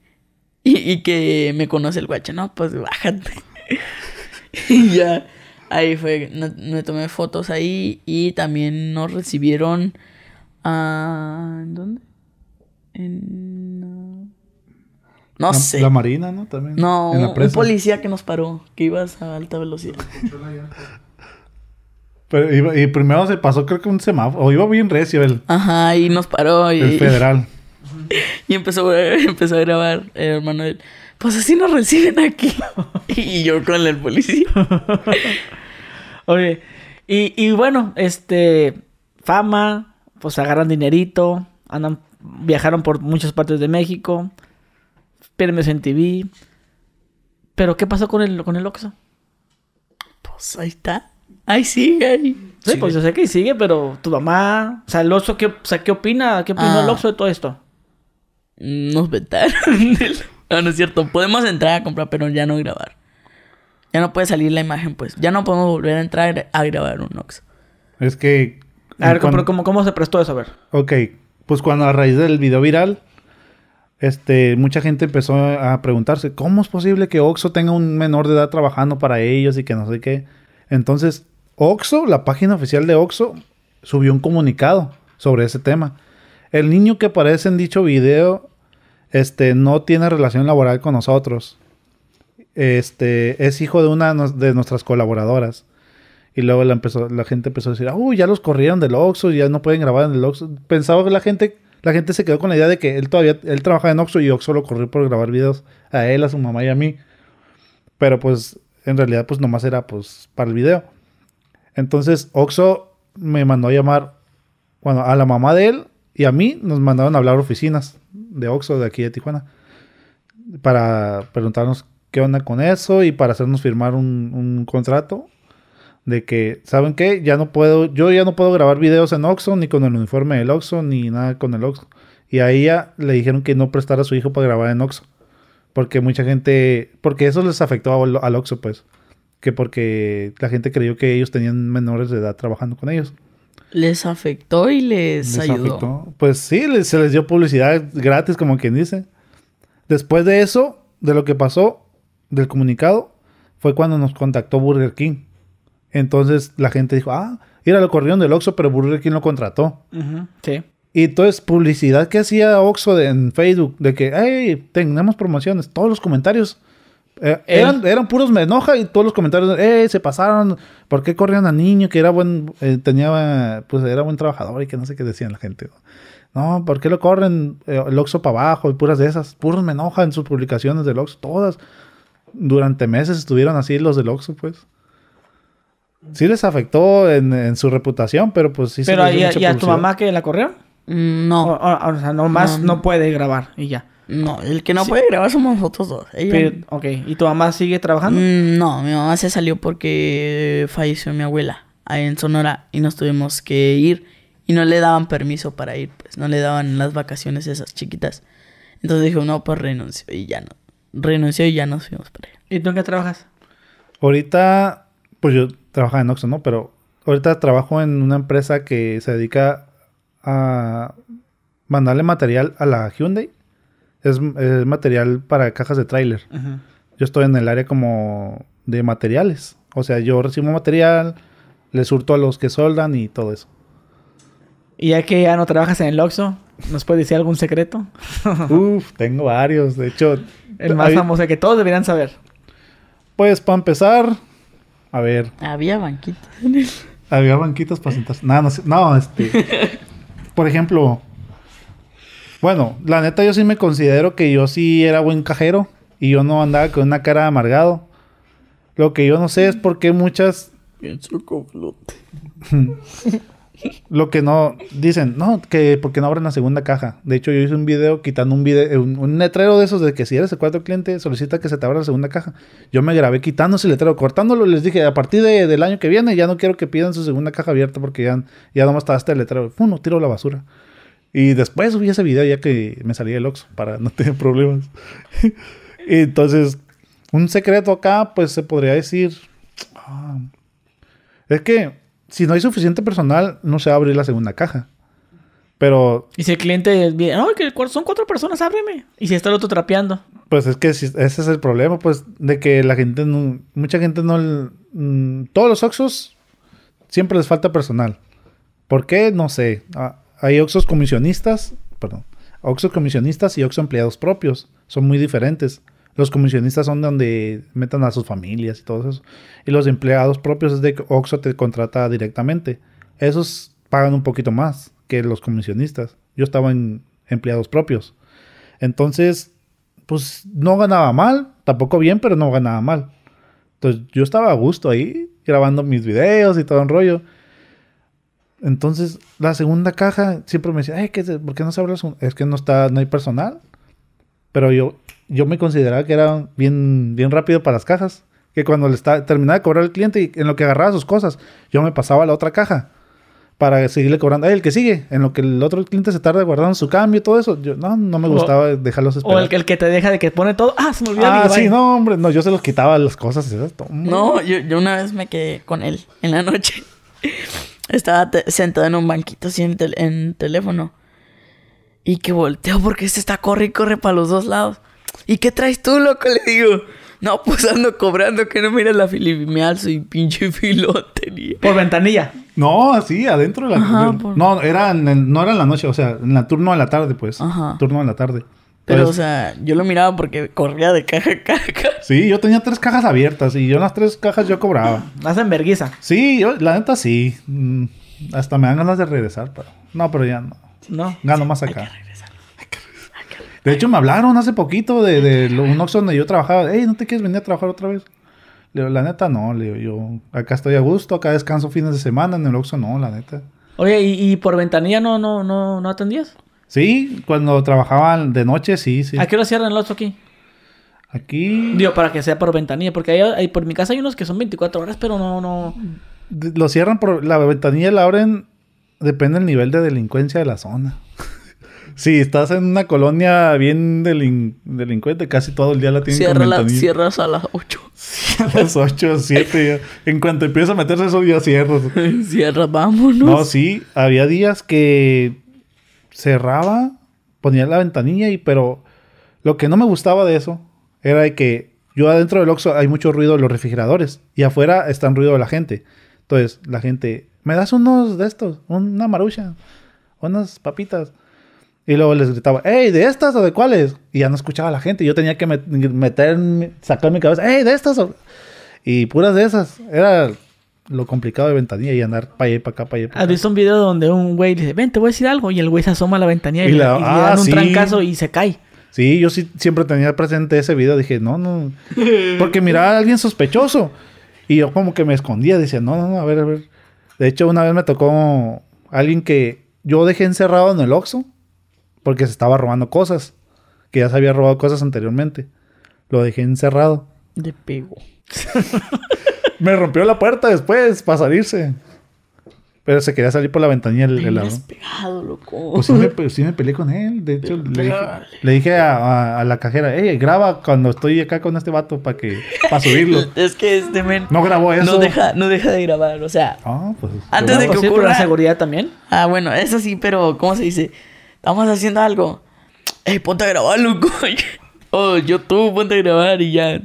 Y, que me conoce el guacho, no, pues bájate. y ya, ahí fue, me tomé fotos ahí y también nos recibieron ah, ¿Dónde? En... no sé. La marina, ¿no? También. No, un policía que nos paró, que ibas a alta velocidad. Pero y primero se pasó creo que un semáforo, o iba bien recio él. Ajá, y nos paró. el federal. y empezó, empezó a grabar el eh, hermano Pues así nos reciben aquí. y yo con el policía. Oye, y, bueno, este, fama, pues agarran dinerito, andan, viajaron por muchas partes de México, premios en TV. Pero ¿qué pasó con el, con el Oxxo? Pues ahí está. Ahí sigue, Sí, pues yo sé que sigue, pero tu mamá, o sea, el ¿qué, sea, ¿qué opina? ¿Qué opina el ah. Oxxo de todo esto? nos vetaron. No, no es cierto. Podemos entrar a comprar, pero ya no grabar. Ya no puede salir la imagen, pues. Ya no podemos volver a entrar a grabar un Oxo. Es que. A ver, pero ¿cómo, ¿cómo se prestó eso? A ver. Ok. Pues cuando a raíz del video viral, este, mucha gente empezó a preguntarse: ¿cómo es posible que Oxo tenga un menor de edad trabajando para ellos y que no sé qué? Entonces, Oxo, la página oficial de Oxo subió un comunicado sobre ese tema el niño que aparece en dicho video este, no tiene relación laboral con nosotros. Este, es hijo de una de nuestras colaboradoras. Y luego la, gente empezó a decir, uy, ya los corrieron del Oxxo, ya no pueden grabar en el Oxxo. Pensaba que la gente, la gente se quedó con la idea de que él todavía, él trabajaba en Oxxo y Oxxo lo corrió por grabar videos a él, a su mamá y a mí. Pero pues, en realidad, pues nomás era pues para el video. Entonces, Oxxo me mandó a llamar, bueno, a la mamá de él y a mí nos mandaron a hablar oficinas de Oxxo, de aquí de Tijuana, para preguntarnos qué onda con eso y para hacernos firmar un, contrato de que, ¿saben qué? Ya no puedo, yo ya no puedo grabar videos en Oxxo, ni con el uniforme del Oxxo, ni nada con el Oxxo. Y a ella le dijeron que no prestara a su hijo para grabar en Oxxo. Porque mucha gente, porque eso les afectó al Oxxo, pues. Que porque la gente creyó que ellos tenían menores de edad trabajando con ellos les afectó y les, ayudó. Pues sí, se les dio publicidad gratis, como quien dice. Después de eso, de lo que pasó, del comunicado, fue cuando nos contactó Burger King. Entonces la gente dijo, ah, era lo corrieron del Oxxo, pero Burger King lo contrató. Sí. Y entonces, publicidad que hacía Oxxo en Facebook, de que, hey, tenemos promociones. Todos los comentarios eh, eran, puros me enoja y todos los comentarios, eh, se pasaron, ¿por qué corrían a niño que era buen, eh, tenía, pues era buen trabajador y que no sé qué decían la gente? No, ¿por qué lo corren eh, el Oxxo para abajo y puras de esas? Puros me enoja en sus publicaciones del Oxxo, todas. Durante meses estuvieron así los del Oxxo, pues. Sí les afectó en, su reputación, pero pues sí se ¿Pero y, a tu mamá que la corrió mm, No. O, sea, nomás no puede grabar y ya. No, el que no puede grabar somos nosotros dos. ok, ¿y tu mamá sigue trabajando? Mm, no, mi mamá se salió porque falleció mi abuela en Sonora y nos tuvimos que ir y no le daban permiso para ir, pues no le daban las vacaciones esas chiquitas. Entonces dijo, no, pues renunció y ya no. Renunció y ya nos fuimos para allá. ¿Y tú en qué trabajas? Ahorita, pues yo trabajaba en Oxxo, ¿no? Pero ahorita trabajo en una empresa que se dedica a mandarle material a la Hyundai es, material para cajas de tráiler. Yo estoy en el área como de materiales. O sea, yo recibo material, le surto a los que soldan y todo eso. Y ya que ya no trabajas en el Oxxo, ¿nos puedes decir algún secreto? Uf, tengo varios. De hecho... El más famoso, famoso que todos deberían saber. Pues, para empezar... A ver... Había banquitos. Había banquitos para sentarse. No, no, no este... por ejemplo, bueno, la neta yo sí me considero que yo sí era buen cajero y yo no andaba con una cara amargado. Lo que yo no sé es por qué muchas... Lo que no... Dicen, no, que porque no abren la segunda caja. De hecho, yo hice un video quitando un video... Un, letrero de esos de que si eres el cuarto cliente, solicita que se te abra la segunda caja. Yo me grabé quitando ese letrero, cortándolo. Les dije, a partir del año que viene ya no quiero que pidan su segunda caja abierta porque ya, ya nomás está este el letrero. Uno, tiro la basura. Y después subí ese video ya que me salía el Ox para no tener problemas. Entonces, un secreto acá, pues se podría decir. Ah, es que si no hay suficiente personal, no se abre la segunda caja. Pero. Y si el cliente bien, no que son cuatro personas, ábreme. Y si está el otro trapeando. Pues es que ese es el problema, pues, de que la gente no. Mucha gente no. Mm, todos los Oxos siempre les falta personal. ¿Por qué? No sé. Ah, hay Oxos comisionistas, perdón, Oxos comisionistas y Oxo empleados propios. Son muy diferentes. Los comisionistas son donde metan a sus familias y todo eso. Y los empleados propios es de que Oxo te contrata directamente. Esos pagan un poquito más que los comisionistas. Yo estaba en empleados propios. Entonces, pues no ganaba mal, tampoco bien, pero no ganaba mal. Entonces yo estaba a gusto ahí grabando mis videos y todo un rollo. Entonces, la segunda caja siempre me decía, ¿por qué no se abre la segunda? Es que no está, no hay personal. Pero yo, yo me consideraba que era bien, bien rápido para las cajas. Que cuando le estaba, terminaba de cobrar al cliente y en lo que agarraba sus cosas, yo me pasaba a la otra caja para seguirle cobrando. Ay, el que sigue, en lo que el otro cliente se tarda guardando su cambio y todo eso. Yo, no, no me gustaba dejarlos esperar. O el, el, que te deja de que pone todo. Ah, se me olvidó. Ah, sí, no, hombre. No, yo se los quitaba las cosas. No, yo, yo una vez me quedé con él en la noche. Estaba sentado en un banquito así en, teléfono. Y que volteo porque se este está corre y corre para los dos lados. ¿Y qué traes tú, loco? Le digo. No, pues ando cobrando que no miras la fili me alzo y pinche filotería. ¿Por ventanilla? No, así, adentro de la... No, era no era en la noche, o sea, en la turno de la tarde, pues. Turno de la tarde. Pero, pues o sea, yo lo miraba porque corría de caja a caja. Sí, yo tenía tres cajas abiertas y yo las tres cajas yo cobraba. Más enverguiza. Sí, la neta sí. Mm, hasta me dan ganas de regresar, pero. No, pero ya no. No. Gano más acá. Hay que De hecho, me hablaron hace poquito de, de un Oxxo donde yo trabajaba. Ey, ¿no te quieres venir a trabajar otra vez? Le digo, la neta no. Le digo, yo acá estoy a gusto, acá descanso fines de semana. En el Oxxo no, la neta. Oye, ¿y, y por ventanilla no, no, no, no atendías? Sí, cuando trabajaban de noche, sí, sí. ¿A qué hora cierran el otro aquí? Aquí. Digo, para que sea por ventanilla, porque hay, por mi casa hay unos que son 24 horas, pero no, no. Lo cierran por. La ventanilla la abren. Depende del nivel de delincuencia de la zona. si estás en una colonia bien delincuente, casi todo el día la tienen Cierra Cierras a las 8. a las 8, 7. En cuanto empieza a meterse eso, ya cierras. cierras, vámonos. No, sí. Había días que cerraba, ponía la ventanilla y pero lo que no me gustaba de eso era de que yo adentro del Oxxo hay mucho ruido de los refrigeradores y afuera está el ruido de la gente. Entonces, la gente, "¿Me das unos de estos? Una marucha, unas papitas." Y luego les gritaba, hey, ¿de estas o de cuáles? Y ya no escuchaba a la gente. Yo tenía que meter, sacar mi cabeza, hey, ¿de estas o...? Y puras de esas. Era lo complicado de ventanilla y andar pa' allá, para acá, para allá. ¿Has visto un video donde un güey dice, ven, te voy a decir algo? Y el güey se asoma a la ventanilla y, y, le ah, dan un trancazo y se cae. Sí, yo siempre tenía presente ese video. Dije, no, no. Porque miraba a alguien sospechoso. Y yo como que me escondía. Decía, no, no, no, a ver, a ver. De hecho, una vez me tocó alguien que yo dejé encerrado en el Oxxo. Porque se estaba robando cosas. Que ya se había robado cosas anteriormente. Lo dejé encerrado. De pego. me rompió la puerta después para salirse. Pero se quería salir por la ventanilla el, pues me pegado, loco. Pues sí me, peleé con él. De hecho, le dije, a, la cajera, hey, graba cuando estoy acá con este vato para que para subirlo. es que este men. No grabó eso. No deja, no deja de grabar. O sea. Ah, pues, antes de que pues ocurra. la seguridad también. Ah, bueno, Es así, pero ¿cómo se dice? Estamos haciendo algo. Ey, ponte a grabar, loco. oh, yo tú, ponte a grabar y ya.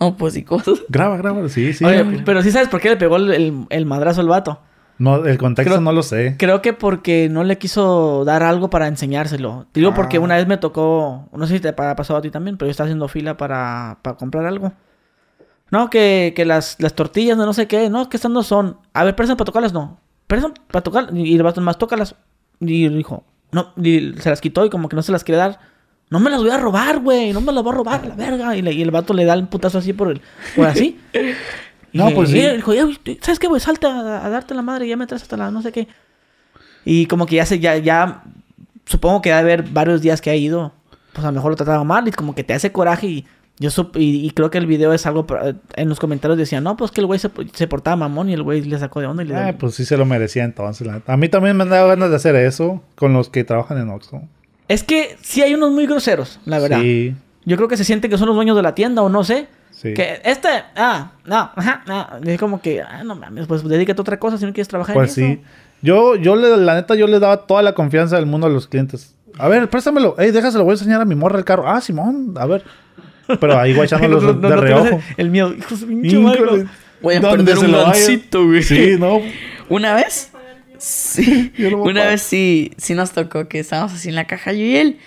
No, pues y cosas. Graba, graba, sí, sí. Oye, pues, pero sí sabes por qué le pegó el, el, madrazo al vato. No, el contexto no lo sé. Creo que porque no le quiso dar algo para enseñárselo. digo porque ah. una vez me tocó, no sé si te ha pasado a ti también, pero yo estaba haciendo fila para, comprar algo. No, que, las, las tortillas no, sé qué, no, que estas no son. A ver, presen para tocarlas, no. Presen para tocarlas. Y el vato más tócalas. Y dijo, no, se las quitó y como que no se las quiere dar. No me las voy a robar, güey. No me las voy a robar, la verga. Y, el vato le da el putazo así por el. así. no, pues sí. ¿sabes qué, güey? Salta a, darte la madre ya me traes hasta la no sé qué. Y como que ya se, ya, ya. Supongo que debe haber varios días que ha ido. Pues a lo mejor lo trataba mal y como que te hace coraje y. Yo y, creo que el video es algo. En los comentarios decían, no, pues que el güey se, portaba mamón y el güey le sacó de onda y le. Ah, pues sí se lo merecía entonces. A mí también me han dado ganas de hacer eso con los que trabajan en Oxford. Es que sí hay unos muy groseros, la verdad. Sí. Yo creo que se siente que son los dueños de la tienda o no sé. Sí. Que este, ah, no, ajá, no. Es como que, ah, no mames, pues dedícate a otra cosa si no quieres trabajar pues sí. Eso. Yo, yo, la neta, yo le daba toda la confianza del mundo a los clientes. A ver, préstamelo. Ey, déjaselo, voy a enseñar a mi morra el carro. Ah, Simón, a ver. Pero ahí guachándolos no, no, de reojo. El miedo. Hijo, pinche Voy a perder un lancito, güey. Sí, no. Una vez Sí. Una vez sí, nos tocó que estábamos así en la caja yo y él.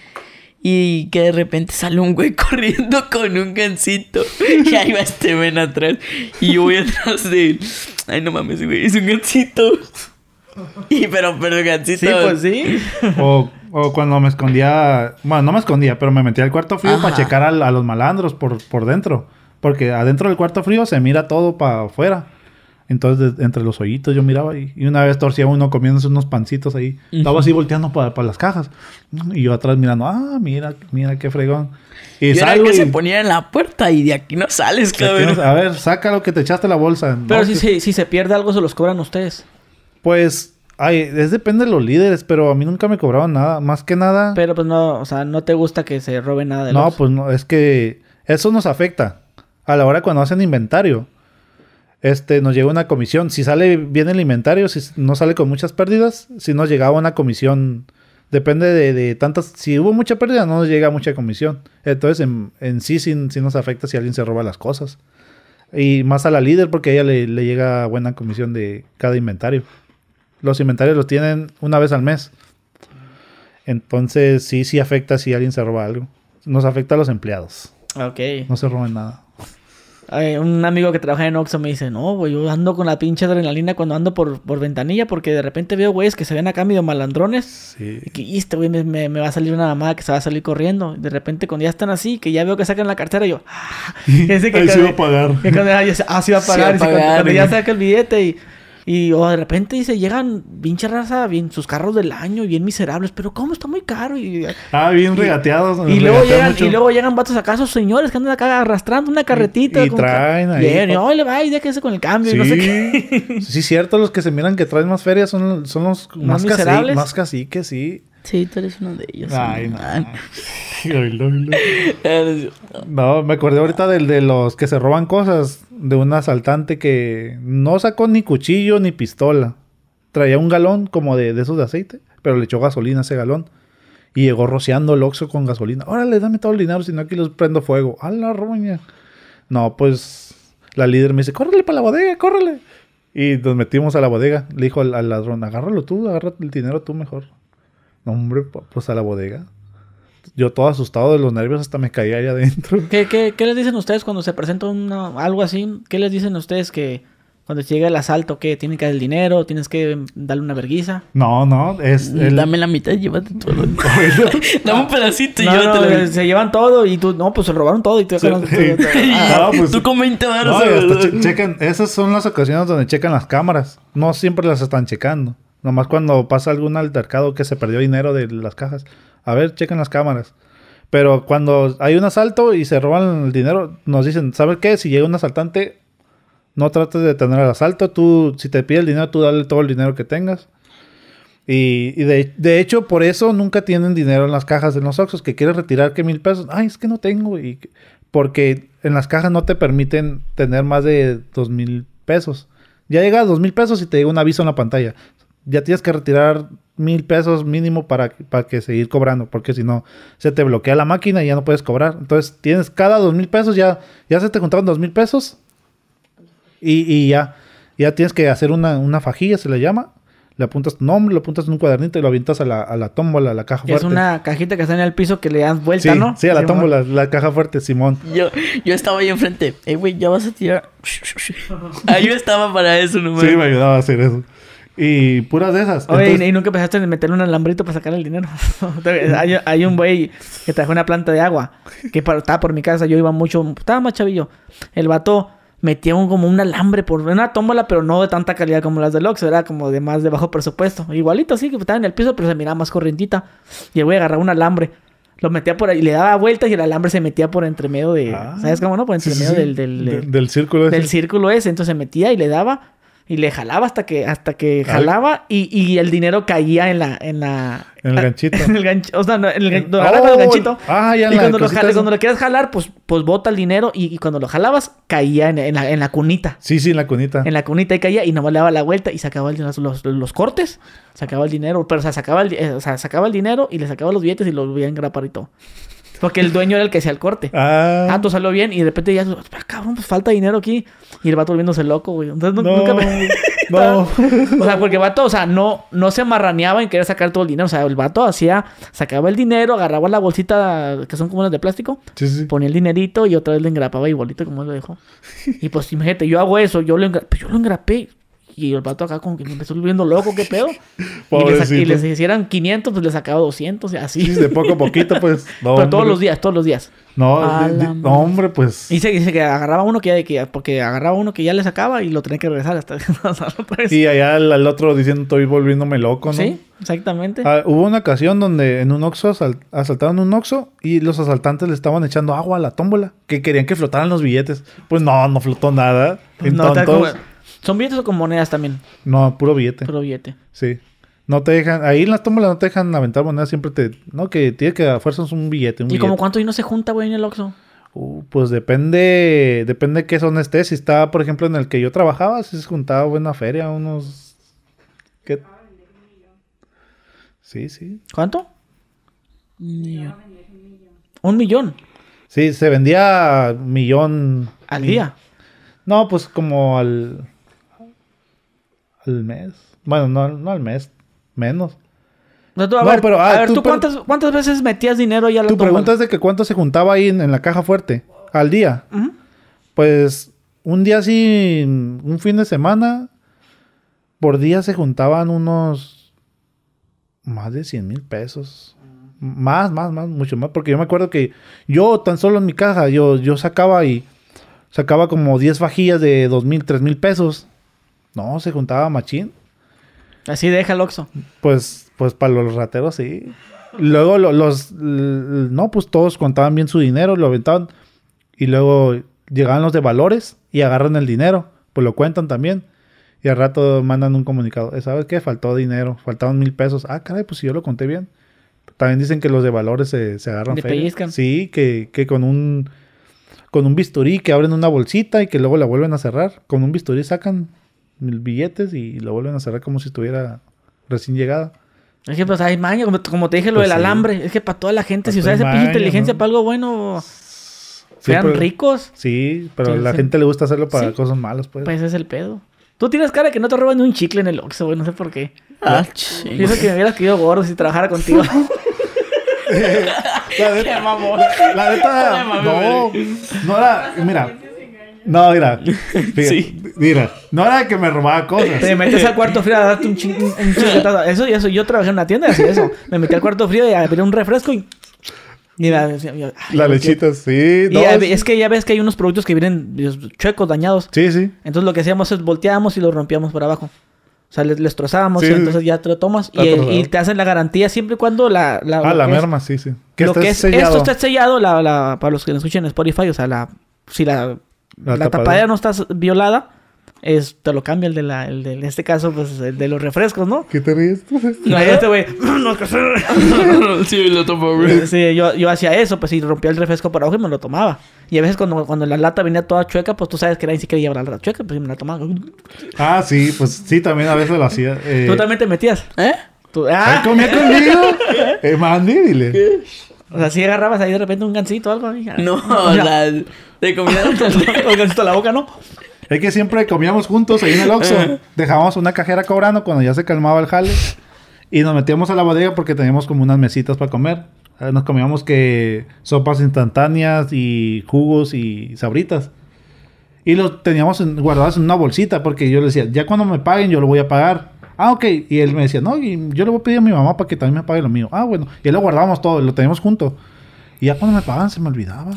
Y que de repente sale un güey corriendo con un gancito. Y ahí va este men atrás. Y yo voy atrás de él. Ay, no mames, güey, es un gancito. Y pero, pero gancito. Sí, pues sí. O, o, cuando me escondía. Bueno, no me escondía, pero me metía al cuarto frío para checar a, a, los malandros por, por dentro. Porque adentro del cuarto frío se mira todo para afuera. Entonces, entre los hoyitos yo miraba y, y, una vez torcía uno comiéndose unos pancitos ahí. Estaba así volteando para las cajas. Y yo atrás mirando, ah, mira, mira qué fregón. Y, que se ponía en la puerta y de aquí no sales, cabrón. a ver, saca lo que te echaste la bolsa. Pero si, se pierde algo, se los cobran ustedes. Pues, ay, es depende de los líderes, pero a mí nunca me cobraban nada. Más que nada. Pero pues no, o sea, no te gusta que se robe nada de No, pues no, es que eso nos afecta. A la hora cuando hacen inventario este, nos llega una comisión. Si sale bien el inventario, si no sale con muchas pérdidas, si nos llegaba una comisión. Depende de, tantas. Si hubo mucha pérdida, no nos llega mucha comisión. Entonces, en, sí, sí, nos afecta si alguien se roba las cosas. Y más a la líder, porque a ella le, llega buena comisión de cada inventario. Los inventarios los tienen una vez al mes. Entonces, sí, sí afecta si alguien se roba algo. Nos afecta a los empleados. Ok. No se roben nada. Eh, un amigo que trabaja en Oxxo me dice, no, güey, yo ando con la pinche adrenalina cuando ando por, por ventanilla porque de repente veo güeyes que se ven acá medio malandrones. Y que, este güey me, va a salir una mamada que se va a salir corriendo. De repente cuando ya están así, que ya veo que sacan la cartera, yo... Ah, que, se a pagar. ah, va a pagar y cuando ya saca el billete y... Y o de repente dice, llegan pinche raza, bien sus carros del año, bien miserables, pero ¿cómo está muy caro? Y, ah, bien regateados. Y, luego llegan, y luego llegan vatos acá, esos señores que andan acá arrastrando una carretita. Y, traen ahí. y no, le va y déjese con el cambio. Sí, y no sé qué. sí, cierto, los que se miran que traen más ferias son, son los más, miserables. más caciques, sí. Sí, tú eres uno de ellos. Ay, no. no, me acordé ahorita del de los que se roban cosas de un asaltante que no sacó ni cuchillo ni pistola. Traía un galón como de, esos de aceite, pero le echó gasolina a ese galón. Y llegó rociando el oxo con gasolina. Órale, dame todo el dinero, si no aquí los prendo fuego. A la ruña. No, pues la líder me dice, córrele para la bodega, córrele. Y nos metimos a la bodega. Le dijo al, al ladrón, agárralo tú, agárrate el dinero tú mejor. No, hombre, pues a la bodega yo todo asustado de los nervios hasta me caía allá adentro. ¿Qué, les dicen ustedes cuando se presenta una, algo así? ¿Qué les dicen ustedes que cuando llega el asalto, ...que tiene que dar el dinero? ¿Tienes que darle una verguiza? No, no, es... Mm, dame la mitad llévate todo. Dame un pedacito y llévate no, la... Se llevan todo y tú... No, pues se robaron todo y te dejaron... no, pues, Tú con 20 checan... Esas son las ocasiones donde checan las cámaras. No siempre las están checando. Nomás cuando pasa algún altercado que se perdió dinero de las cajas a ver, chequen las cámaras. Pero cuando hay un asalto y se roban el dinero, nos dicen, ¿sabes qué? Si llega un asaltante, no trates de detener el asalto. Tú, si te pide el dinero, tú dale todo el dinero que tengas. Y, de, hecho, por eso nunca tienen dinero en las cajas de los Oxos. Que quieres retirar ¿qué mil pesos. Ay, es que no tengo. Y, porque en las cajas no te permiten tener más de dos mil pesos. Ya llega a dos mil pesos y te llega un aviso en la pantalla. Ya tienes que retirar mil pesos mínimo para, para que seguir cobrando, porque si no, se te bloquea la máquina y ya no puedes cobrar. Entonces, tienes cada dos mil pesos, ya, ya se te juntaron dos mil pesos y, ya, ya tienes que hacer una, fajilla, se le llama. Le apuntas tu nombre, lo apuntas en un cuadernito y lo avientas a la, a la tómbola, a la caja fuerte. Es una cajita que está en el piso que le das vuelta, ¿no? Sí, a la tómbola, la caja fuerte, Simón. Yo, yo estaba ahí enfrente. Ey, eh, güey, ya vas a tirar. ahí yo estaba para eso, no Sí, me ayudaba a hacer eso. Y puras de esas. Oye, y, nunca pensaste en meterle un alambrito para sacar el dinero. hay, un güey que trajo una planta de agua que estaba por mi casa. Yo iba mucho, estaba más chavillo. El vato metía como un alambre por una tómbola, pero no de tanta calidad como las de Lux Era como de más de bajo presupuesto. Igualito, sí, que estaba en el piso, pero se miraba más corrientita. Y el güey agarraba un alambre. Lo metía por ahí, le daba vueltas y el alambre se metía por entre medio de. Ah, ¿Sabes cómo no? Por entre medio del, del, del, círculo ese. Del círculo ese. Entonces se metía y le daba y le jalaba hasta que, hasta que jalaba y, el dinero caía en la, en la. En el ganchito. En el ganchito. O sea, en el, y cuando lo, jales, cuando lo quieras jalar, pues, pues bota el dinero y, cuando lo jalabas, caía en, la, en la cunita. Sí, sí, en la cunita. En la cunita y caía y nomás le daba la vuelta y sacaba los, los, cortes, sacaba el dinero. Pero, o sacaba el, eh, sacaba el dinero y le sacaba los billetes y los veía engrapar y todo. Porque el dueño era el que hacía el corte. Ah. Ah, salió bien. Y de repente ya, ah, cabrón, pues falta dinero aquí. Y el vato volviéndose loco, güey. Entonces no, nunca me... o sea, porque el vato, o sea, no, no se amarraneaba en querer sacar todo el dinero. O sea, el vato hacía, sacaba el dinero, agarraba la bolsita que son como las de plástico, sí, sí. ponía el dinerito y otra vez le engrapaba y bolito como él lo dejó. Y pues imagínate, yo hago eso, yo lo, engrapé. pues, yo lo engrapé. Y el pato acá como que me estoy volviendo loco, qué pedo. y, les, hicieran 500, pues les sacaba 200, y así. de poco a poquito, pues. todos los días, todos los días. No, hombre, pues. Y se dice que agarraba uno que ya, que porque agarraba uno que ya le sacaba y lo tenía que regresar hasta, Y allá al, otro diciendo, estoy volviéndome loco, ¿no? Sí, exactamente. Ah, hubo una ocasión donde en un oxo asaltaron un oxo. y los asaltantes le estaban echando agua a la tómbola, que querían que flotaran los billetes. Pues no, no flotó nada. Entonces, ¿Son billetes o con monedas también? No, puro billete. Puro billete. Sí. No te dejan, ahí en las tómbolas no te dejan aventar monedas, siempre te, no, que tiene que a fuerzas un billete, ¿Y como cuánto no se junta, güey, en el Oxxo? Uh, pues depende, depende de qué zona estés. Si está, por ejemplo, en el que yo trabajaba, si se juntaba buena feria, unos... ¿Qué? Sí, sí. ¿Cuánto? Un millón. ¿Un millón? Sí, se vendía millón... ¿Al día? No, pues como al al mes. Bueno, no, al mes, menos. No, a pero, ah, a ver, ¿tú, cuántas, cuántas veces metías dinero ya la Tu pregunta es de que cuánto se juntaba ahí en, la caja fuerte al día. Pues un día así, un fin de semana, por día se juntaban unos más de 100 mil pesos. Mm. Más, más, más, mucho más. Porque yo me acuerdo que yo tan solo en mi caja, yo, yo sacaba y sacaba como 10 vajillas de 2 mil, 3 mil pesos. No, se juntaba machín. Así deja el Pues, pues para los rateros sí. Luego los, no, pues todos contaban bien su dinero, lo aventaban. Y luego llegaban los de valores y agarran el dinero. Pues lo cuentan también. Y al rato mandan un comunicado. Eh, ¿Sabes qué? Faltó dinero, Faltaban mil pesos. Ah, caray, pues si yo lo conté bien. También dicen que los de valores se, se agarran. sí, que, que con un con un bisturí que abren una bolsita y que luego la vuelven a cerrar. Con un bisturí sacan mil billetes y lo vuelven a cerrar como si estuviera recién llegada. Es que pues hay maña, como, te dije lo pues del alambre. Es que para toda la gente, si pues usas esa pinche inteligencia para algo bueno, sean ricos. Sí, pero a la gente le gusta hacerlo para cosas malas, pues. Pues ese es el pedo. Tú tienes cara que no te roban ni un chicle en el Oxxo, güey, no sé por qué. Ah, Pienso que me hubieras querido gordo si trabajara contigo. la neta, la neta, no, no era, mira, no, mira. sí. mira. No era que me robaba cosas. Te metes al cuarto frío a darte un, ching, Eso y eso. Yo trabajé en una tienda y eso. Me metí al cuarto frío y a un refresco y. Mira. La lechita sí. Y es... que ya ves que hay unos productos que vienen chuecos, dañados. Sí, sí. Entonces lo que hacíamos es volteábamos y los rompíamos por abajo. O sea, les, destrozábamos y entonces ya te lo tomas. Y, te hacen la garantía siempre y cuando la... la ah, la merma, sí, sí. Que lo que es, sellado. Esto está sellado la, la, para los que nos escuchen en Spotify. O sea, la, si la la, tapadera. no está violada, es, te lo cambia el de la, el de, en este caso, pues, el de los refrescos, ¿no? ¿Qué te ríes tú? No, este güey, no, Sí, lo eh, Sí, yo, yo hacía eso, pues, si rompía el refresco para abajo y me lo tomaba. Y a veces cuando, cuando la lata venía toda chueca, pues tú sabes que era ni quería llevar la chueca, pues me la tomaba. Ah, sí, pues sí, también a veces lo hacía. Eh. Tú también te metías. ¿Eh? Tú, ¡Ah! comía conmigo? eh, dile. ¿Qué? O sea, si agarrabas ahí de repente un gansito o algo, hija. No, o sea, de comida a la boca, no. Es que siempre comíamos juntos ahí en el Oxxo. Dejábamos una cajera cobrando cuando ya se calmaba el jale. Y nos metíamos a la bodega porque teníamos como unas mesitas para comer. Eh, nos comíamos que sopas instantáneas y jugos y sabritas. Y los teníamos guardados en una bolsita porque yo le decía, ya cuando me paguen yo lo voy a pagar. Ah, ok. Y él me decía, no, y yo le voy a pedir a mi mamá para que también me pague lo mío. Ah, bueno. Y él lo guardábamos todo, lo teníamos junto. Y ya cuando me pagaban se me olvidaba.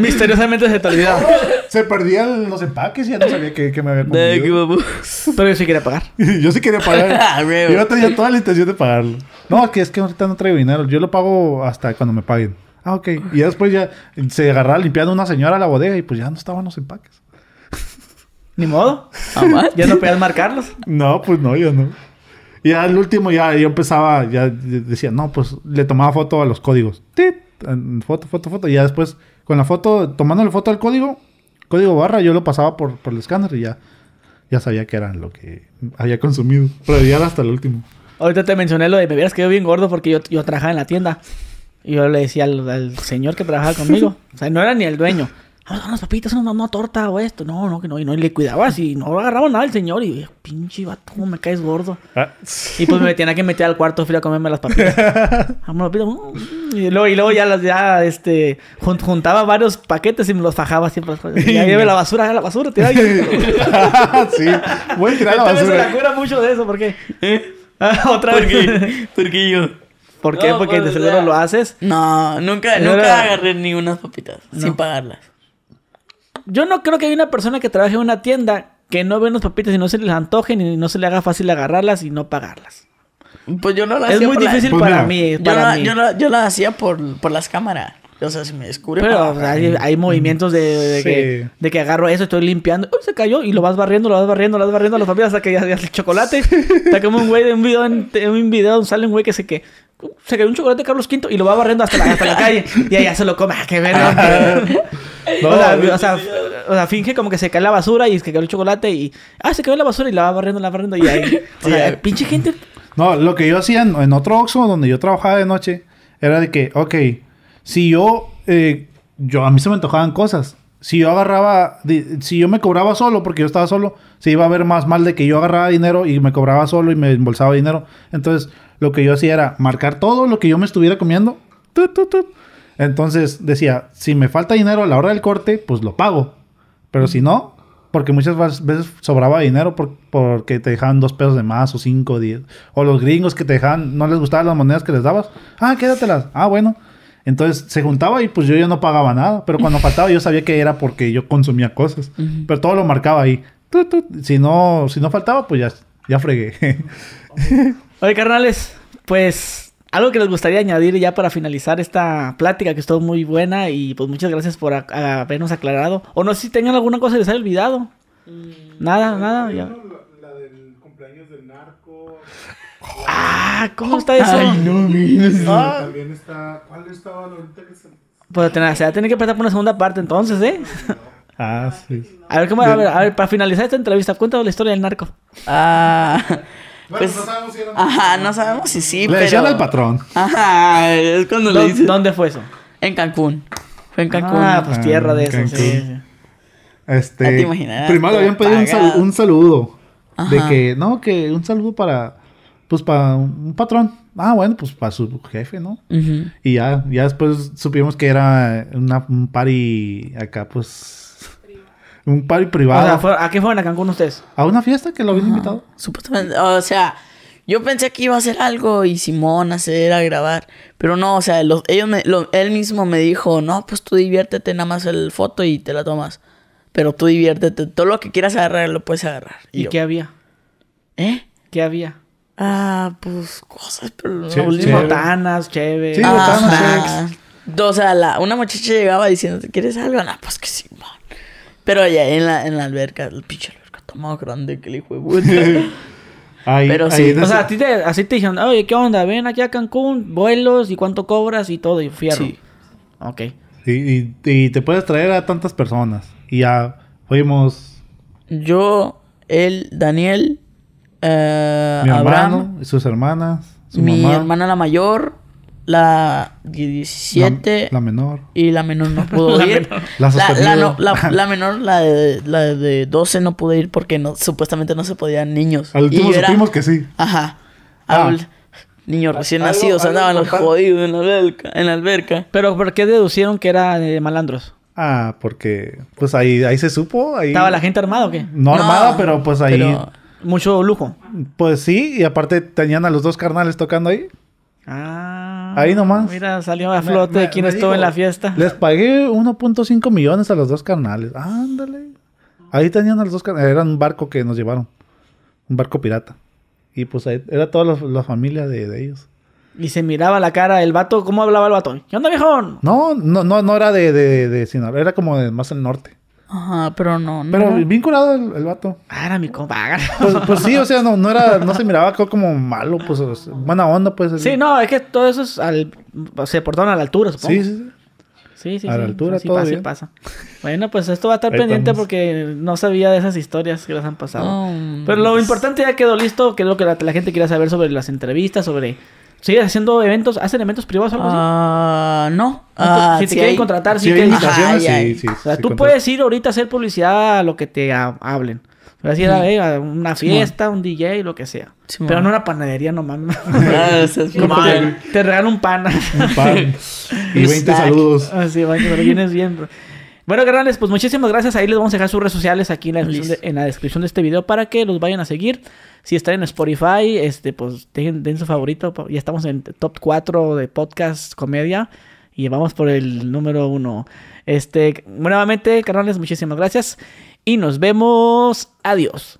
Misteriosamente se te olvidaba. se perdían los empaques y ya no sabía que, me había comido. Pero yo sí quería pagar. yo sí quería pagar. Ah, yo tenía toda la intención de pagarlo. No, que es que ahorita no traigo dinero. Yo lo pago hasta cuando me paguen. Ah, ok. Y después ya se agarraba limpiando una señora a la bodega y pues ya no estaban los empaques. Ni modo. Ah, ¿Ya no podías marcarlos? No, pues no, yo no. ya último, ya yo empezaba, ya decía, no, pues le tomaba foto a los códigos. Foto, foto, foto. Y ya después, con la foto, tomando la foto al código, código barra, yo lo pasaba por, por el escáner y ya, ya sabía que era lo que había consumido. Pero ya hasta el último. Ahorita te mencioné lo de me hubieras quedado bien gordo porque yo, yo trabajaba en la tienda. Y yo le decía al, al señor que trabajaba conmigo, o sea, no era ni el dueño vamos ah, a unas papitas, una, una, torta o esto. No, no, que no. Y no, le cuidaba y no agarraba nada el señor. Y pinche vato, cómo me caes gordo. Ah. Y pues me tenía que meter al cuarto fila a comerme las papitas. Y luego, y luego ya las, ya, este, juntaba varios paquetes y me los fajaba siempre. Y ahí lleve la basura, la basura, tira. sí, a tirar la basura. se la cura mucho de eso, ¿por qué? ¿Eh? Ah, otra vez. Qué? ¿Por qué yo? ¿Por qué? No, Porque pues, de seguro lo haces. No, nunca, nunca agarré ni unas papitas sin pagarlas yo no creo que haya una persona que trabaje en una tienda que no ve unos papitas y no se les antoje... y no se le haga fácil agarrarlas y no pagarlas. Pues yo no las hacía. Es muy difícil pues para, mí, yo la, yo las hacía por las cámaras. O sea, si me descubre. Pero hay, movimientos de, que, de, que, agarro eso, estoy limpiando. Uy, se cayó. Y lo vas barriendo, lo vas barriendo, lo vas barriendo a los papeles hasta que ya, ya el chocolate. Está como un güey de un video, en, un video sale un güey que se que. Se cayó un chocolate Carlos V y lo va barriendo hasta la, hasta la calle. Y allá se lo come. Ah, qué verga! o, sea, o, sea, finge como que se cae la basura y es que cayó el chocolate y... Ah, se cayó la basura y la va barriendo, la va barriendo y ahí... O sea, pinche gente... No, lo que yo hacía en, en otro Oxxo donde yo trabajaba de noche era de que, ok, si yo, eh, yo a mí se me antojaban cosas. Si yo agarraba, si yo me cobraba solo, porque yo estaba solo, se iba a ver más mal de que yo agarraba dinero y me cobraba solo y me embolsaba dinero. Entonces, lo que yo hacía era marcar todo lo que yo me estuviera comiendo. Entonces decía, si me falta dinero a la hora del corte, pues lo pago. Pero si no, porque muchas veces sobraba dinero porque te dejaban dos pesos de más o cinco, diez. O los gringos que te dejaban, no les gustaban las monedas que les dabas. Ah, quédatelas. Ah, bueno. Entonces se juntaba y pues yo ya no pagaba nada, pero cuando faltaba yo sabía que era porque yo consumía cosas, pero todo lo marcaba ahí. Si no, si no faltaba, pues ya, ya fregué. Oye, carnales, pues algo que les gustaría añadir ya para finalizar esta plática que estuvo muy buena y pues muchas gracias por habernos aclarado. O no sé si tengan alguna cosa que les haya olvidado. Mm, nada, nada. Ya. Ah, ¿cómo está eso? Ay, no, mira. Ah. También está. ¿Cuál estaba ahorita que se.? Pues se va a tener que empezar por una segunda parte entonces, ¿eh? Ah, sí. A ver, ¿cómo, a, ver, a ver, para finalizar esta entrevista, cuéntanos la historia del narco. Ah. Pues, bueno, no sabemos si era Ajá, no sabemos si sí, le pero... el al patrón. Ajá, es cuando le dicen... ¿Dónde fue eso? En Cancún. Fue en ah, Cancún. Pues, ah, pues tierra de eso, sí. Este... Primero le habían pedido un, saludo. De que, no, que un saludo para pues para un patrón. Ah, bueno, pues para su jefe, ¿no? Y ya, ya después supimos que era una, un party acá, pues. Un party privado. O sea, ¿a qué fueron a Cancún ustedes? A una fiesta que lo habían invitado. Supuestamente, o sea, yo pensé que iba a hacer algo y Simón hacer a grabar. Pero no, o sea, ellos él mismo me dijo, no, pues tú diviértete nada más el foto y te la tomas. Pero tú diviértete, todo lo que quieras agarrar lo puedes agarrar. ¿Y, qué había? ¿Eh? ¿Qué había? Ah, pues cosas, pero che, no, botanas, Sí, botanas, O sea, la, una muchacha llegaba diciendo, ¿quieres algo? No, pues que sí, man. Pero ya en la, alberca, el pinche alberca tomó grande que le dijo, bueno pero sí. o sea, a ti te, así te dijeron, oye, ¿qué onda? Ven aquí a Cancún, vuelos y cuánto cobras y todo, y fierro. Sí. Ok. Y, y te puedes traer a tantas personas. Y ya fuimos. Yo, él, Daniel, eh, mi Abraham, hermano, sus hermanas, su mi hermana la mayor, la 17, la, menor y la menor no pudo ir. La, menor, la de, la 12 no pudo ir porque no, supuestamente no se podían niños. Al último supimos que sí. Ajá. Ah. niños recién nacidos andaban los jodidos en la alberca, en la alberca. Pero ¿por qué deducieron que era de malandros? Ah, porque pues ahí ahí se supo, ¿Estaba la gente armada o qué? No, armada, pero pues ahí mucho lujo. Pues sí, y aparte tenían a los dos carnales tocando ahí. Ah. Ahí nomás. Mira, salió a flote quien quién estuvo en la fiesta. Les pagué 1.5 millones a los dos carnales. Ándale. Ahí tenían a los dos carnales. Era un barco que nos llevaron. Un barco pirata. Y pues ahí era toda la, familia de, ellos. Y se miraba la cara el vato. ¿Cómo hablaba el vato? ¿Qué onda, viejón? No, no, no, no era de, de, de Sinaloa. Era como de más el norte. Ajá, pero no, no. Pero vinculado curado el, el vato. Ah, mi compa. Pues, pues, sí, o sea, no, era, no se miraba como malo, pues buena onda, pues. Sí, no, es que todo eso es al, se portaron a la altura, supongo. Sí, sí, sí. Sí, sí, a la altura todo pasa, pasa. Bueno, pues esto va a estar pendiente porque no sabía de esas historias que las han pasado. Pero lo pues. importante ya quedó listo, que es lo que la, la gente quiera saber sobre las entrevistas, sobre ¿Sigues haciendo eventos? ¿Hacen eventos privados o algo así? Ah, no. Ah, ah, si te quieren contratar, si te quieren Ajá, sí, sí, O sea, tú puedes ir ahorita a hacer publicidad a lo que te hablen. Puedes eh, ir una fiesta, un DJ, lo que sea. Pero no una panadería nomás. Ah, es te regalan un pan. un pan. Y 20 saludos. Así, ah, bueno, lo vienes bien, Bueno, carnales, pues muchísimas gracias. Ahí les vamos a dejar sus redes sociales aquí en la descripción de este video para que los vayan a seguir. Si están en Spotify, este, pues den, su favorito. Ya estamos en top 4 de podcast comedia y vamos por el número 1. Este, nuevamente, carnales, muchísimas gracias y nos vemos. Adiós.